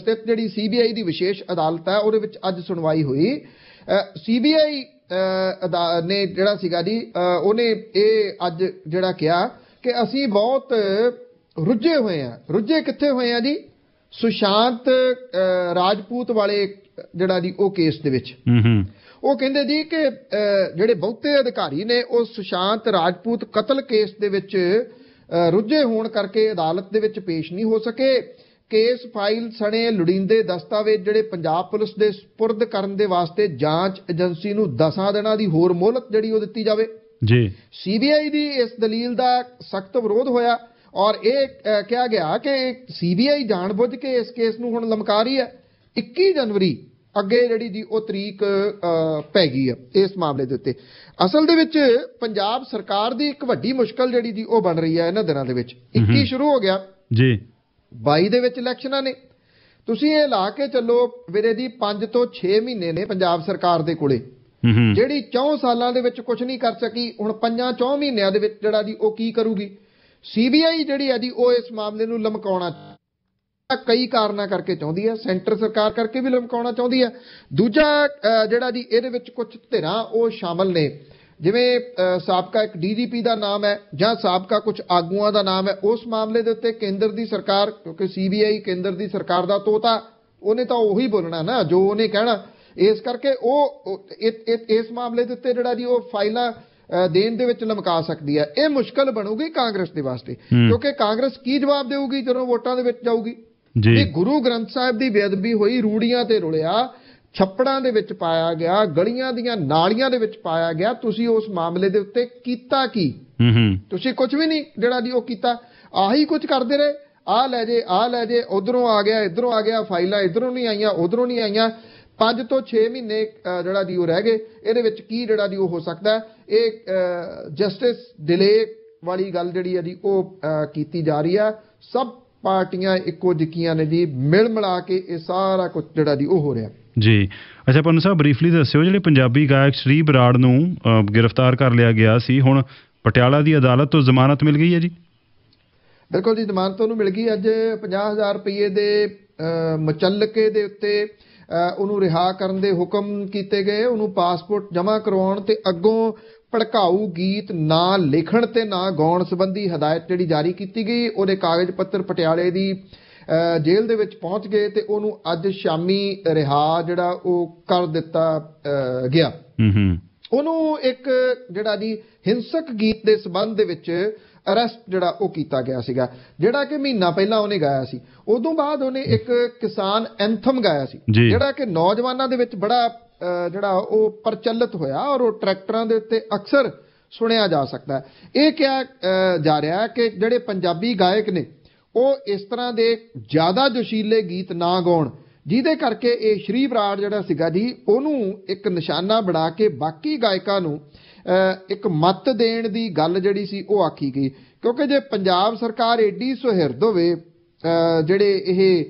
ਸਥਿਤ ਜਿਹੜੀ ਸੀਬੀਆਈ ਦੀ ਵਿਸ਼ੇਸ਼ ਅਦਾਲਤ ਹੈ ਉਹਦੇ ਵਿੱਚ ਅੱਜ ਸੁਣਵਾਈ ਹੋਈ ਸੀਬੀਆਈ ਨੇ ਜਿਹੜਾ ਸੀਗਾ ਜੀ ਉਹਨੇ ਇਹ ਅੱਜ ਜਿਹੜਾ ਕਿਹਾ ਕਿ ਅਸੀਂ ਬਹੁਤ ਰੁੱਝੇ ਹੋਏ ਆ ਰੁੱਝੇ ਕਿੱਥੇ ਹੋਏ ਆ ਜੀ ਸੁਸ਼ਾਂਤ ਰਾਜਪੂਤ ਵਾਲੇ ਜਿਹੜਾ ਦੀ ਉਹ ਕੇਸ ਦੇ ਵਿੱਚ ਉਹ ਕਹਿੰਦੇ ਜੀ ਕਿ ਜਿਹੜੇ ਬਹੁਤੇ ਅਧਿਕਾਰੀ ਨੇ ਉਹ ਸੁਸ਼ਾਂਤ ਰਾਜਪੂਤ ਕਤਲ ਕੇਸ ਦੇ ਵਿੱਚ ਰੁੱਝੇ ਹੋਣ ਕਰਕੇ ਅਦਾਲਤ ਦੇ ਵਿੱਚ ਪੇਸ਼ ਨਹੀਂ ਹੋ ਸਕੇ ਕੇਸ ਫਾਈਲ ਸਣੇ ਲੁੜੀਂਦੇ ਦਸਤਾਵੇਜ਼ ਜਿਹੜੇ ਪੰਜਾਬ ਪੁਲਿਸ ਦੇ سپرد ਕਰਨ ਦੇ ਵਾਸਤੇ ਜਾਂਚ ਏਜੰਸੀ ਨੂੰ 10 ਦਿਨਾਂ ਦੀ ਹੋਰ ਮੋਹਲਤ ਜਿਹੜੀ ਉਹ ਦਿੱਤੀ ਜਾਵੇ ਜੀ ਸੀਬੀਆਈ ਦੀ ਇਸ ਦਲੀਲ ਦਾ ਸਖਤ ਵਿਰੋਧ ਹੋਇਆ ਔਰ ਇਹ ਕਿਹਾ ਗਿਆ ਕਿ ਸੀਬੀਆਈ ਜਾਣਬੁੱਝ ਕੇ ਇਸ ਕੇਸ ਨੂੰ ਹੁਣ ਲਮਕਾ ਰਹੀ ਹੈ 21 ਜਨਵਰੀ ਅੱਗੇ ਜਿਹੜੀ ਦੀ ਉਹ ਤਰੀਕ ਪੈ ਗਈ ਹੈ ਇਸ ਮਾਮਲੇ ਦੇ ਉੱਤੇ ਅਸਲ ਦੇ ਵਿੱਚ ਪੰਜਾਬ ਸਰਕਾਰ ਦੀ ਇੱਕ ਵੱਡੀ ਮੁਸ਼ਕਲ ਜਿਹੜੀ ਦੀ ਉਹ ਬਣ ਰਹੀ ਹੈ ਇਹਨਾਂ ਦਿਨਾਂ ਦੇ ਵਿੱਚ 21 ਸ਼ੁਰੂ ਹੋ ਗਿਆ ਜੀ 22 ਦੇ ਵਿੱਚ ਇਲੈਕਸ਼ਨਾਂ ਨੇ ਤੁਸੀਂ ਇਹ ਲਾ ਕੇ ਚੱਲੋ ਵੀਰੇ ਦੀ 5 ਤੋਂ 6 ਮਹੀਨੇ ਨੇ ਪੰਜਾਬ ਸਰਕਾਰ ਦੇ ਕੋਲੇ ਜਿਹੜੀ 4 ਸਾਲਾਂ ਦੇ ਵਿੱਚ ਕੁਝ ਨਹੀਂ ਕਰ ਸਕੀ ਹੁਣ 5-4 ਮਹੀਨਿਆਂ ਦੇ ਵਿੱਚ ਜਿਹੜਾ ਦੀ ਉਹ ਕੀ ਕਰੂਗੀ ਸੀਬੀਆਈ ਜਿਹੜੀ ਹੈ ਦੀ ਉਹ ਇਸ ਮਾਮਲੇ ਨੂੰ ਲਮਕਾਉਣਾ ਕਈ ਕਾਰਨਾਂ ਕਰਕੇ ਚਾਹੁੰਦੀ ਹੈ ਸੈਂਟਰ ਸਰਕਾਰ ਕਰਕੇ ਵੀ ਲਮਕਾਉਣਾ ਚਾਹੁੰਦੀ ਹੈ ਦੂਜਾ ਜਿਹੜਾ ਦੀ ਇਹਦੇ ਵਿੱਚ ਕੁਝ ਧਿਰਾਂ ਉਹ ਸ਼ਾਮਲ ਨੇ ਜਿਵੇਂ ਸਾਬਕਾ ਇੱਕ ਡੀਜੀਪੀ ਦਾ ਨਾਮ ਹੈ ਜਾਂ ਸਾਬਕਾ ਕੁਝ ਆਗੂਆਂ ਦਾ ਨਾਮ ਹੈ ਉਸ ਮਾਮਲੇ ਦੇ ਉੱਤੇ ਕੇਂਦਰ ਦੀ ਸਰਕਾਰ ਕਿਉਂਕਿ ਸੀਬੀਆਈ ਕੇਂਦਰ ਦੀ ਸਰਕਾਰ ਦਾ ਤੋਤਾ ਉਹਨੇ ਤਾਂ ਉਹੀ ਬੋਲਣਾ ਨਾ ਜੋ ਉਹਨੇ ਕਹਿਣਾ ਇਸ ਕਰਕੇ ਉਹ ਇਸ ਮਾਮਲੇ ਦੇ ਉੱਤੇ ਜਿਹੜਾ ਜੀ ਉਹ ਫਾਈਲਾਂ ਦੇਣ ਦੇ ਵਿੱਚ ਲਮਕਾ ਸਕਦੀ ਹੈ ਇਹ ਮੁਸ਼ਕਲ ਬਣੂਗੀ ਕਾਂਗਰਸ ਦੇ ਵਾਸਤੇ ਕਿਉਂਕਿ ਕਾਂਗਰਸ ਕੀ ਜਵਾਬ ਦੇਊਗੀ ਜਦੋਂ ਵੋਟਾਂ ਦੇ ਵਿੱਚ ਜਾਊਗੀ ਜੀ ਗੁਰੂ ਗ੍ਰੰਥ ਸਾਹਿਬ ਦੀ ਬੇਅਦਬੀ ਹੋਈ ਰੂੜੀਆਂ ਤੇ ਰੁਲਿਆ ਛੱਪੜਾਂ ਦੇ ਵਿੱਚ ਪਾਇਆ ਗਿਆ ਗਲੀਆਂ ਦੀਆਂ ਨਾਲੀਆਂ ਦੇ ਵਿੱਚ ਪਾਇਆ ਗਿਆ ਤੁਸੀਂ ਉਸ ਮਾਮਲੇ ਦੇ ਉੱਤੇ ਕੀਤਾ ਕੀ ਹੂੰ ਹੂੰ ਤੁਸੀਂ ਕੁਝ ਵੀ ਨਹੀਂ ਜਿਹੜਾ ਦੀ ਉਹ ਕੀਤਾ ਆਹੀ ਕੁਝ ਕਰਦੇ ਰਹੇ ਆ ਲੈ ਜੇ ਆ ਲੈ ਜੇ ਉਧਰੋਂ ਆ ਗਿਆ ਇਧਰੋਂ ਆ ਗਿਆ ਫਾਈਲਾਂ ਇਧਰੋਂ ਨਹੀਂ ਆਈਆਂ ਉਧਰੋਂ ਨਹੀਂ ਆਈਆਂ 5 ਤੋਂ 6 ਮਹੀਨੇ ਜਿਹੜਾ ਦੀ ਉਹ ਰਹਿ ਗਏ ਇਹਦੇ ਵਿੱਚ ਕੀ ਜਿਹੜਾ ਦੀ ਉਹ ਹੋ ਸਕਦਾ ਇਹ ਜਸਟਿਸ ਡਿਲੇ ਵਾਲੀ ਗੱਲ ਜਿਹੜੀ ਹੈ ਦੀ ਉਹ ਕੀਤੀ ਜਾ ਰਹੀ ਆ ਸਭ ਪਾਰਟੀਆਂ ਇੱਕੋ ਜਿੱਕੀਆਂ ਨੇ ਜੀ ਮਿਲ ਮਿਲਾ ਕੇ ਇਹ ਸਾਰਾ ਕੁਝ ਜਿਹੜਾ ਦੀ ਉਹ ਹੋ ਰਿਹਾ ਜੀ ਅੱਛਾ ਪੰਨੂ ਸਾਹਿਬ ਬਰੀਫਲੀ ਦੱਸਿਓ ਜਿਹੜੇ ਪੰਜਾਬੀ ਗਾਇਕ ਸ਼੍ਰੀ ਬਰਾੜ ਨੂੰ ਗ੍ਰਿਫਤਾਰ ਕਰ ਲਿਆ ਗਿਆ ਸੀ ਹੁਣ ਪਟਿਆਲਾ ਦੀ ਅਦਾਲਤ ਤੋਂ ਜ਼ਮਾਨਤ ਮਿਲ ਗਈ ਹੈ ਜੀ ਬਿਲਕੁਲ ਜੀ ਜ਼ਮਾਨਤ ਉਹਨੂੰ ਮਿਲ ਗਈ ਅੱਜ 50000 ਰੁਪਏ ਦੇ ਮਚਲਕੇ ਦੇ ਉੱਤੇ ਉਹਨੂੰ ਰਿਹਾ ਕਰਨ ਦੇ ਹੁਕਮ ਕੀਤੇ ਗਏ ਉਹਨੂੰ ਪਾਸਪੋਰਟ ਜਮ੍ਹਾਂ ਕਰਵਾਉਣ ਤੇ ਅੱਗੋਂ ਭੜਕਾਊ ਗੀਤ ਨਾ ਲਿਖਣ ਤੇ ਨਾ ਗਾਉਣ ਸੰਬੰਧੀ ਹਦਾਇਤ ਜਿਹੜੀ ਜਾਰੀ ਕੀਤੀ ਗਈ ਉਹਦੇ ਕਾਗਜ਼ ਪੱਤਰ ਪਟਿਆਲੇ ਦੀ ਜੇਲ੍ਹ ਦੇ ਵਿੱਚ ਪਹੁੰਚ ਗਏ ਤੇ ਉਹਨੂੰ ਅੱਜ ਸ਼ਾਮੀ ਰਿਹਾ ਜਿਹੜਾ ਉਹ ਕਰ ਦਿੱਤਾ ਗਿਆ ਉਹਨੂੰ ਇੱਕ ਜਿਹੜਾ ਦੀ ਹਿੰਸਕ ਗੀਤ ਦੇ ਸਬੰਧ ਦੇ ਵਿੱਚ ਅਰੈਸਟ ਜਿਹੜਾ ਉਹ ਕੀਤਾ ਗਿਆ ਸੀਗਾ ਜਿਹੜਾ ਕਿ ਮਹੀਨਾ ਪਹਿਲਾਂ ਉਹਨੇ ਗਾਇਆ ਸੀ ਉਦੋਂ ਬਾਅਦ ਉਹਨੇ ਇੱਕ ਕਿਸਾਨ ਐਂਥਮ ਗਾਇਆ ਸੀ ਜਿਹੜਾ ਕਿ ਨੌਜਵਾਨਾਂ ਦੇ ਵਿੱਚ ਬੜਾ ਜਿਹੜਾ ਉਹ ਪ੍ਰਚਲਿਤ ਹੋਇਆ ਔਰ ਉਹ ਟਰੈਕਟਰਾਂ ਦੇ ਉੱਤੇ ਅਕਸਰ ਸੁਣਿਆ ਜਾ ਸਕਦਾ ਹੈ ਇਹ ਕਿਹਾ ਜਾ ਰਿਹਾ ਹੈ ਕਿ ਜਿਹੜੇ ਪੰਜਾਬੀ ਗਾਇਕ ਨੇ ਉਹ ਇਸ ਤਰ੍ਹਾਂ ਦੇ ਜ਼ਿਆਦਾ ਜੋਸ਼ੀਲੇ ਗੀਤ ਨਾ ਗਾਉਣ ਜਿਹਦੇ ਕਰਕੇ ਇਹ ਸ਼੍ਰੀ ਬਰਾੜ ਜਿਹੜਾ ਸੀਗਾ ਜੀ ਉਹਨੂੰ ਇੱਕ ਨਿਸ਼ਾਨਾ ਬਣਾ ਕੇ ਬਾਕੀ ਗਾਇਕਾਂ ਨੂੰ ਇੱਕ ਮੱਤ ਦੇਣ ਦੀ ਗੱਲ ਜਿਹੜੀ ਸੀ ਉਹ ਆਖੀ ਗਈ ਕਿਉਂਕਿ ਜੇ ਪੰਜਾਬ ਸਰਕਾਰ ਏਡੀ ਸੁਹਿਰਦ ਹੋਵੇ ਜਿਹੜੇ ਇਹ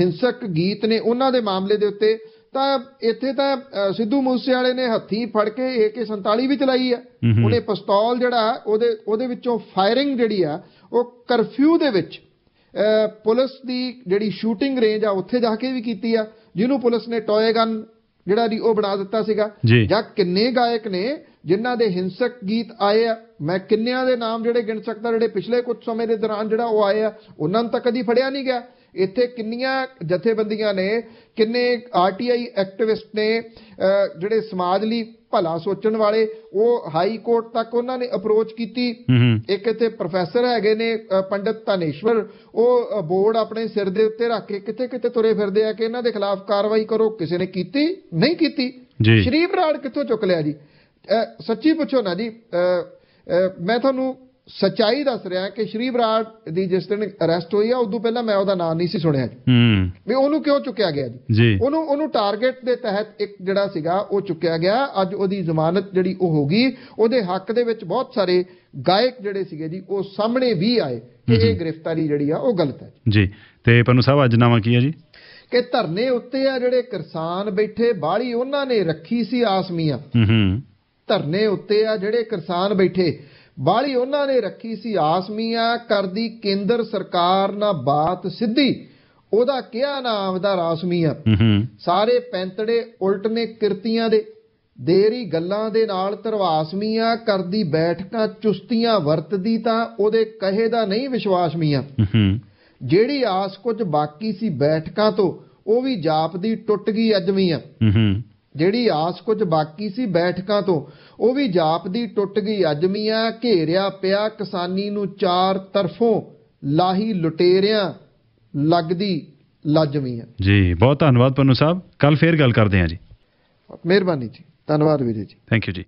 ਹਿੰਸਕ ਗੀਤ ਨੇ ਉਹਨਾਂ ਦੇ ਮਾਮਲੇ ਦੇ ਉੱਤੇ ਤਾਂ ਇੱਥੇ ਤਾਂ ਸਿੱਧੂ ਮੂਸੇ ਵਾਲੇ ਨੇ ਹੱਥੀ ਫੜ ਕੇ AK47 ਵੀ ਚਲਾਈ ਆ ਉਹਨੇ ਪਿਸਤੌਲ ਜਿਹੜਾ ਉਹਦੇ ਉਹਦੇ ਵਿੱਚੋਂ ਫਾਇਰਿੰਗ ਜਿਹੜੀ ਆ ਉਹ ਕਰਫਿਊ ਦੇ ਵਿੱਚ ਪੁਲਿਸ ਦੀ ਜਿਹੜੀ ਸ਼ੂਟਿੰਗ ਰੇਂਜ ਆ ਉੱਥੇ ਜਾ ਕੇ ਵੀ ਕੀਤੀ ਆ ਜਿਹਨੂੰ ਪੁਲਿਸ ਨੇ ਟੋਏ ਗਨ ਜਿਹੜਾ ਦੀ ਉਹ ਬਣਾ ਦਿੱਤਾ ਸੀਗਾ ਜਾਂ ਕਿੰਨੇ ਗਾਇਕ ਨੇ ਜਿਨ੍ਹਾਂ ਦੇ ਹਿੰਸਕ ਗੀਤ ਆਏ ਆ ਮੈਂ ਕਿੰਨਿਆਂ ਦੇ ਨਾਮ ਜਿਹੜੇ ਗਿਣ ਸਕਦਾ ਜਿਹੜੇ ਪਿਛਲੇ ਕੁਝ ਸਮੇਂ ਦੇ ਦੌਰਾਨ ਜਿਹੜਾ ਉਹ ਆਏ ਆ ਉਹਨਾਂ ਨੂੰ ਤਾਂ ਕਦੀ ਫੜਿਆ ਨਹੀਂ ਗਿਆ ਇੱਥੇ ਕਿੰਨੀਆਂ ਜਥੇਬੰਦੀਆਂ ਨੇ ਕਿੰਨੇ ਆਰਟੀਆਈ ਐਕਟਿਵਿਸਟ ਨੇ ਜਿਹੜੇ ਸਮਾਜ ਲਈ ਭਲਾ ਸੋਚਣ ਵਾਲੇ ਉਹ ਹਾਈ ਕੋਰਟ ਤੱਕ ਉਹਨਾਂ ਨੇ ਅਪਰੋਚ ਕੀਤੀ ਇੱਕ ਇੱਥੇ ਪ੍ਰੋਫੈਸਰ ਹੈਗੇ ਨੇ ਪੰਡਤ ਧਨੇਸ਼ਵਰ ਉਹ ਬੋਰਡ ਆਪਣੇ ਸਿਰ ਦੇ ਉੱਤੇ ਰੱਖ ਕੇ ਕਿਤੇ ਕਿਤੇ ਤੁਰੇ ਫਿਰਦੇ ਆ ਕਿ ਇਹਨਾਂ ਦੇ ਖਿਲਾਫ ਕਾਰਵਾਈ ਕਰੋ ਕਿਸੇ ਨੇ ਕੀਤੀ ਨਹੀਂ ਕੀਤੀ ਸ਼੍ਰੀ ਬਰਾੜ ਕਿੱਥੋਂ ਚੁੱਕ ਲਿਆ ਜੀ ਸੱਚੀ ਪੁੱਛੋ ਨਾ ਜੀ ਮੈਂ ਤੁਹਾਨੂੰ ਸਚਾਈ ਦੱਸ ਰਿਹਾ ਕਿ ਸ਼੍ਰੀ ਬਰਾੜ ਦੀ ਜਿਸ ਦਿਨ ਅਰੈਸਟ ਹੋਈ ਆ ਉਦੋਂ ਪਹਿਲਾਂ ਮੈਂ ਉਹਦਾ ਨਾਮ ਨਹੀਂ ਸੀ ਸੁਣਿਆ ਜੀ ਹੂੰ ਵੀ ਉਹਨੂੰ ਕਿਉਂ ਚੁੱਕਿਆ ਗਿਆ ਜੀ ਉਹਨੂੰ ਉਹਨੂੰ ਟਾਰਗੇਟ ਦੇ ਤਹਿਤ ਇੱਕ ਜਿਹੜਾ ਸੀਗਾ ਉਹ ਚੁੱਕਿਆ ਗਿਆ ਅੱਜ ਉਹਦੀ ਜ਼ਮਾਨਤ ਜਿਹੜੀ ਉਹ ਹੋ ਗਈ ਉਹਦੇ ਹੱਕ ਦੇ ਵਿੱਚ ਬਹੁਤ ਸਾਰੇ ਗਾਇਕ ਜਿਹੜੇ ਸੀਗੇ ਜੀ ਉਹ ਸਾਹਮਣੇ ਵੀ ਆਏ ਕਿ ਇਹ ਗ੍ਰਿਫਤਾਰੀ ਜਿਹੜੀ ਆ ਉਹ ਗਲਤ ਹੈ ਜੀ ਤੇ ਪਨੂ ਸਾਹਿਬ ਅੱਜ ਨਾਵਾ ਕੀ ਹੈ ਜੀ ਕਿ ਧਰਨੇ ਉੱਤੇ ਆ ਜਿਹੜੇ ਕਿਸਾਨ ਬੈਠੇ ਬਾੜੀ ਉਹਨਾਂ ਨੇ ਰੱਖੀ ਸੀ ਆਸਮੀਆਂ ਹੂੰ ਹੂੰ ਧਰਨੇ ਉੱਤੇ ਆ ਜਿਹੜੇ ਕਿਸਾਨ ਬੈਠੇ ਬਾਲੀ ਉਹਨਾਂ ਨੇ ਰੱਖੀ ਸੀ ਆਸਮੀਆਂ ਕਰਦੀ ਕੇਂਦਰ ਸਰਕਾਰ ਨਾ ਬਾਤ ਸਿੱਧੀ ਉਹਦਾ ਕਿਹਾ ਨਾਮ ਦਾ ਰਾਸਮੀਆਂ ਸਾਰੇ ਪੈਂਤੜੇ ਉਲਟ ਨੇ ਕਿਰਤੀਆਂ ਦੇ ਦੇਰੀ ਗੱਲਾਂ ਦੇ ਨਾਲ ਧਰਵਾਸਮੀਆਂ ਕਰਦੀ ਬੈਠਕਾਂ ਚੁਸਤੀਆਂ ਵਰਤਦੀ ਤਾਂ ਉਹਦੇ ਕਹੇ ਦਾ ਨਹੀਂ ਵਿਸ਼ਵਾਸ ਮੀਆਂ ਜਿਹੜੀ ਆਸ ਕੁਝ ਬਾਕੀ ਸੀ ਬੈਠਕਾਂ ਤੋਂ ਉਹ ਵੀ ਜਾਪਦੀ ਟੁੱਟ ਗਈ ਅੱਜ ਹੂੰ ਜਿਹੜੀ ਆਸ ਕੁਝ ਬਾਕੀ ਸੀ ਬੈਠਕਾਂ ਤੋਂ ਉਹ ਵੀ ਜਾਪਦੀ ਟੁੱਟ ਗਈ ਅੱਜ ਮੀਆਂ ਘੇਰਿਆ ਪਿਆ ਕਿਸਾਨੀ ਨੂੰ ਚਾਰ ਤਰਫੋਂ ਲਾਹੀ ਲੁਟੇਰਿਆਂ ਲੱਗਦੀ ਲਜਮੀਆਂ ਜੀ ਬਹੁਤ ਧੰਨਵਾਦ ਪੰਨੂ ਸਾਹਿਬ ਕੱਲ ਫੇਰ ਗੱਲ ਕਰਦੇ ਹਾਂ ਜੀ ਮਿਹਰਬਾਨੀ ਜੀ ਧੰਨਵਾਦ ਵੀਰੇ ਜੀ ਥੈਂਕ ਯੂ ਜੀ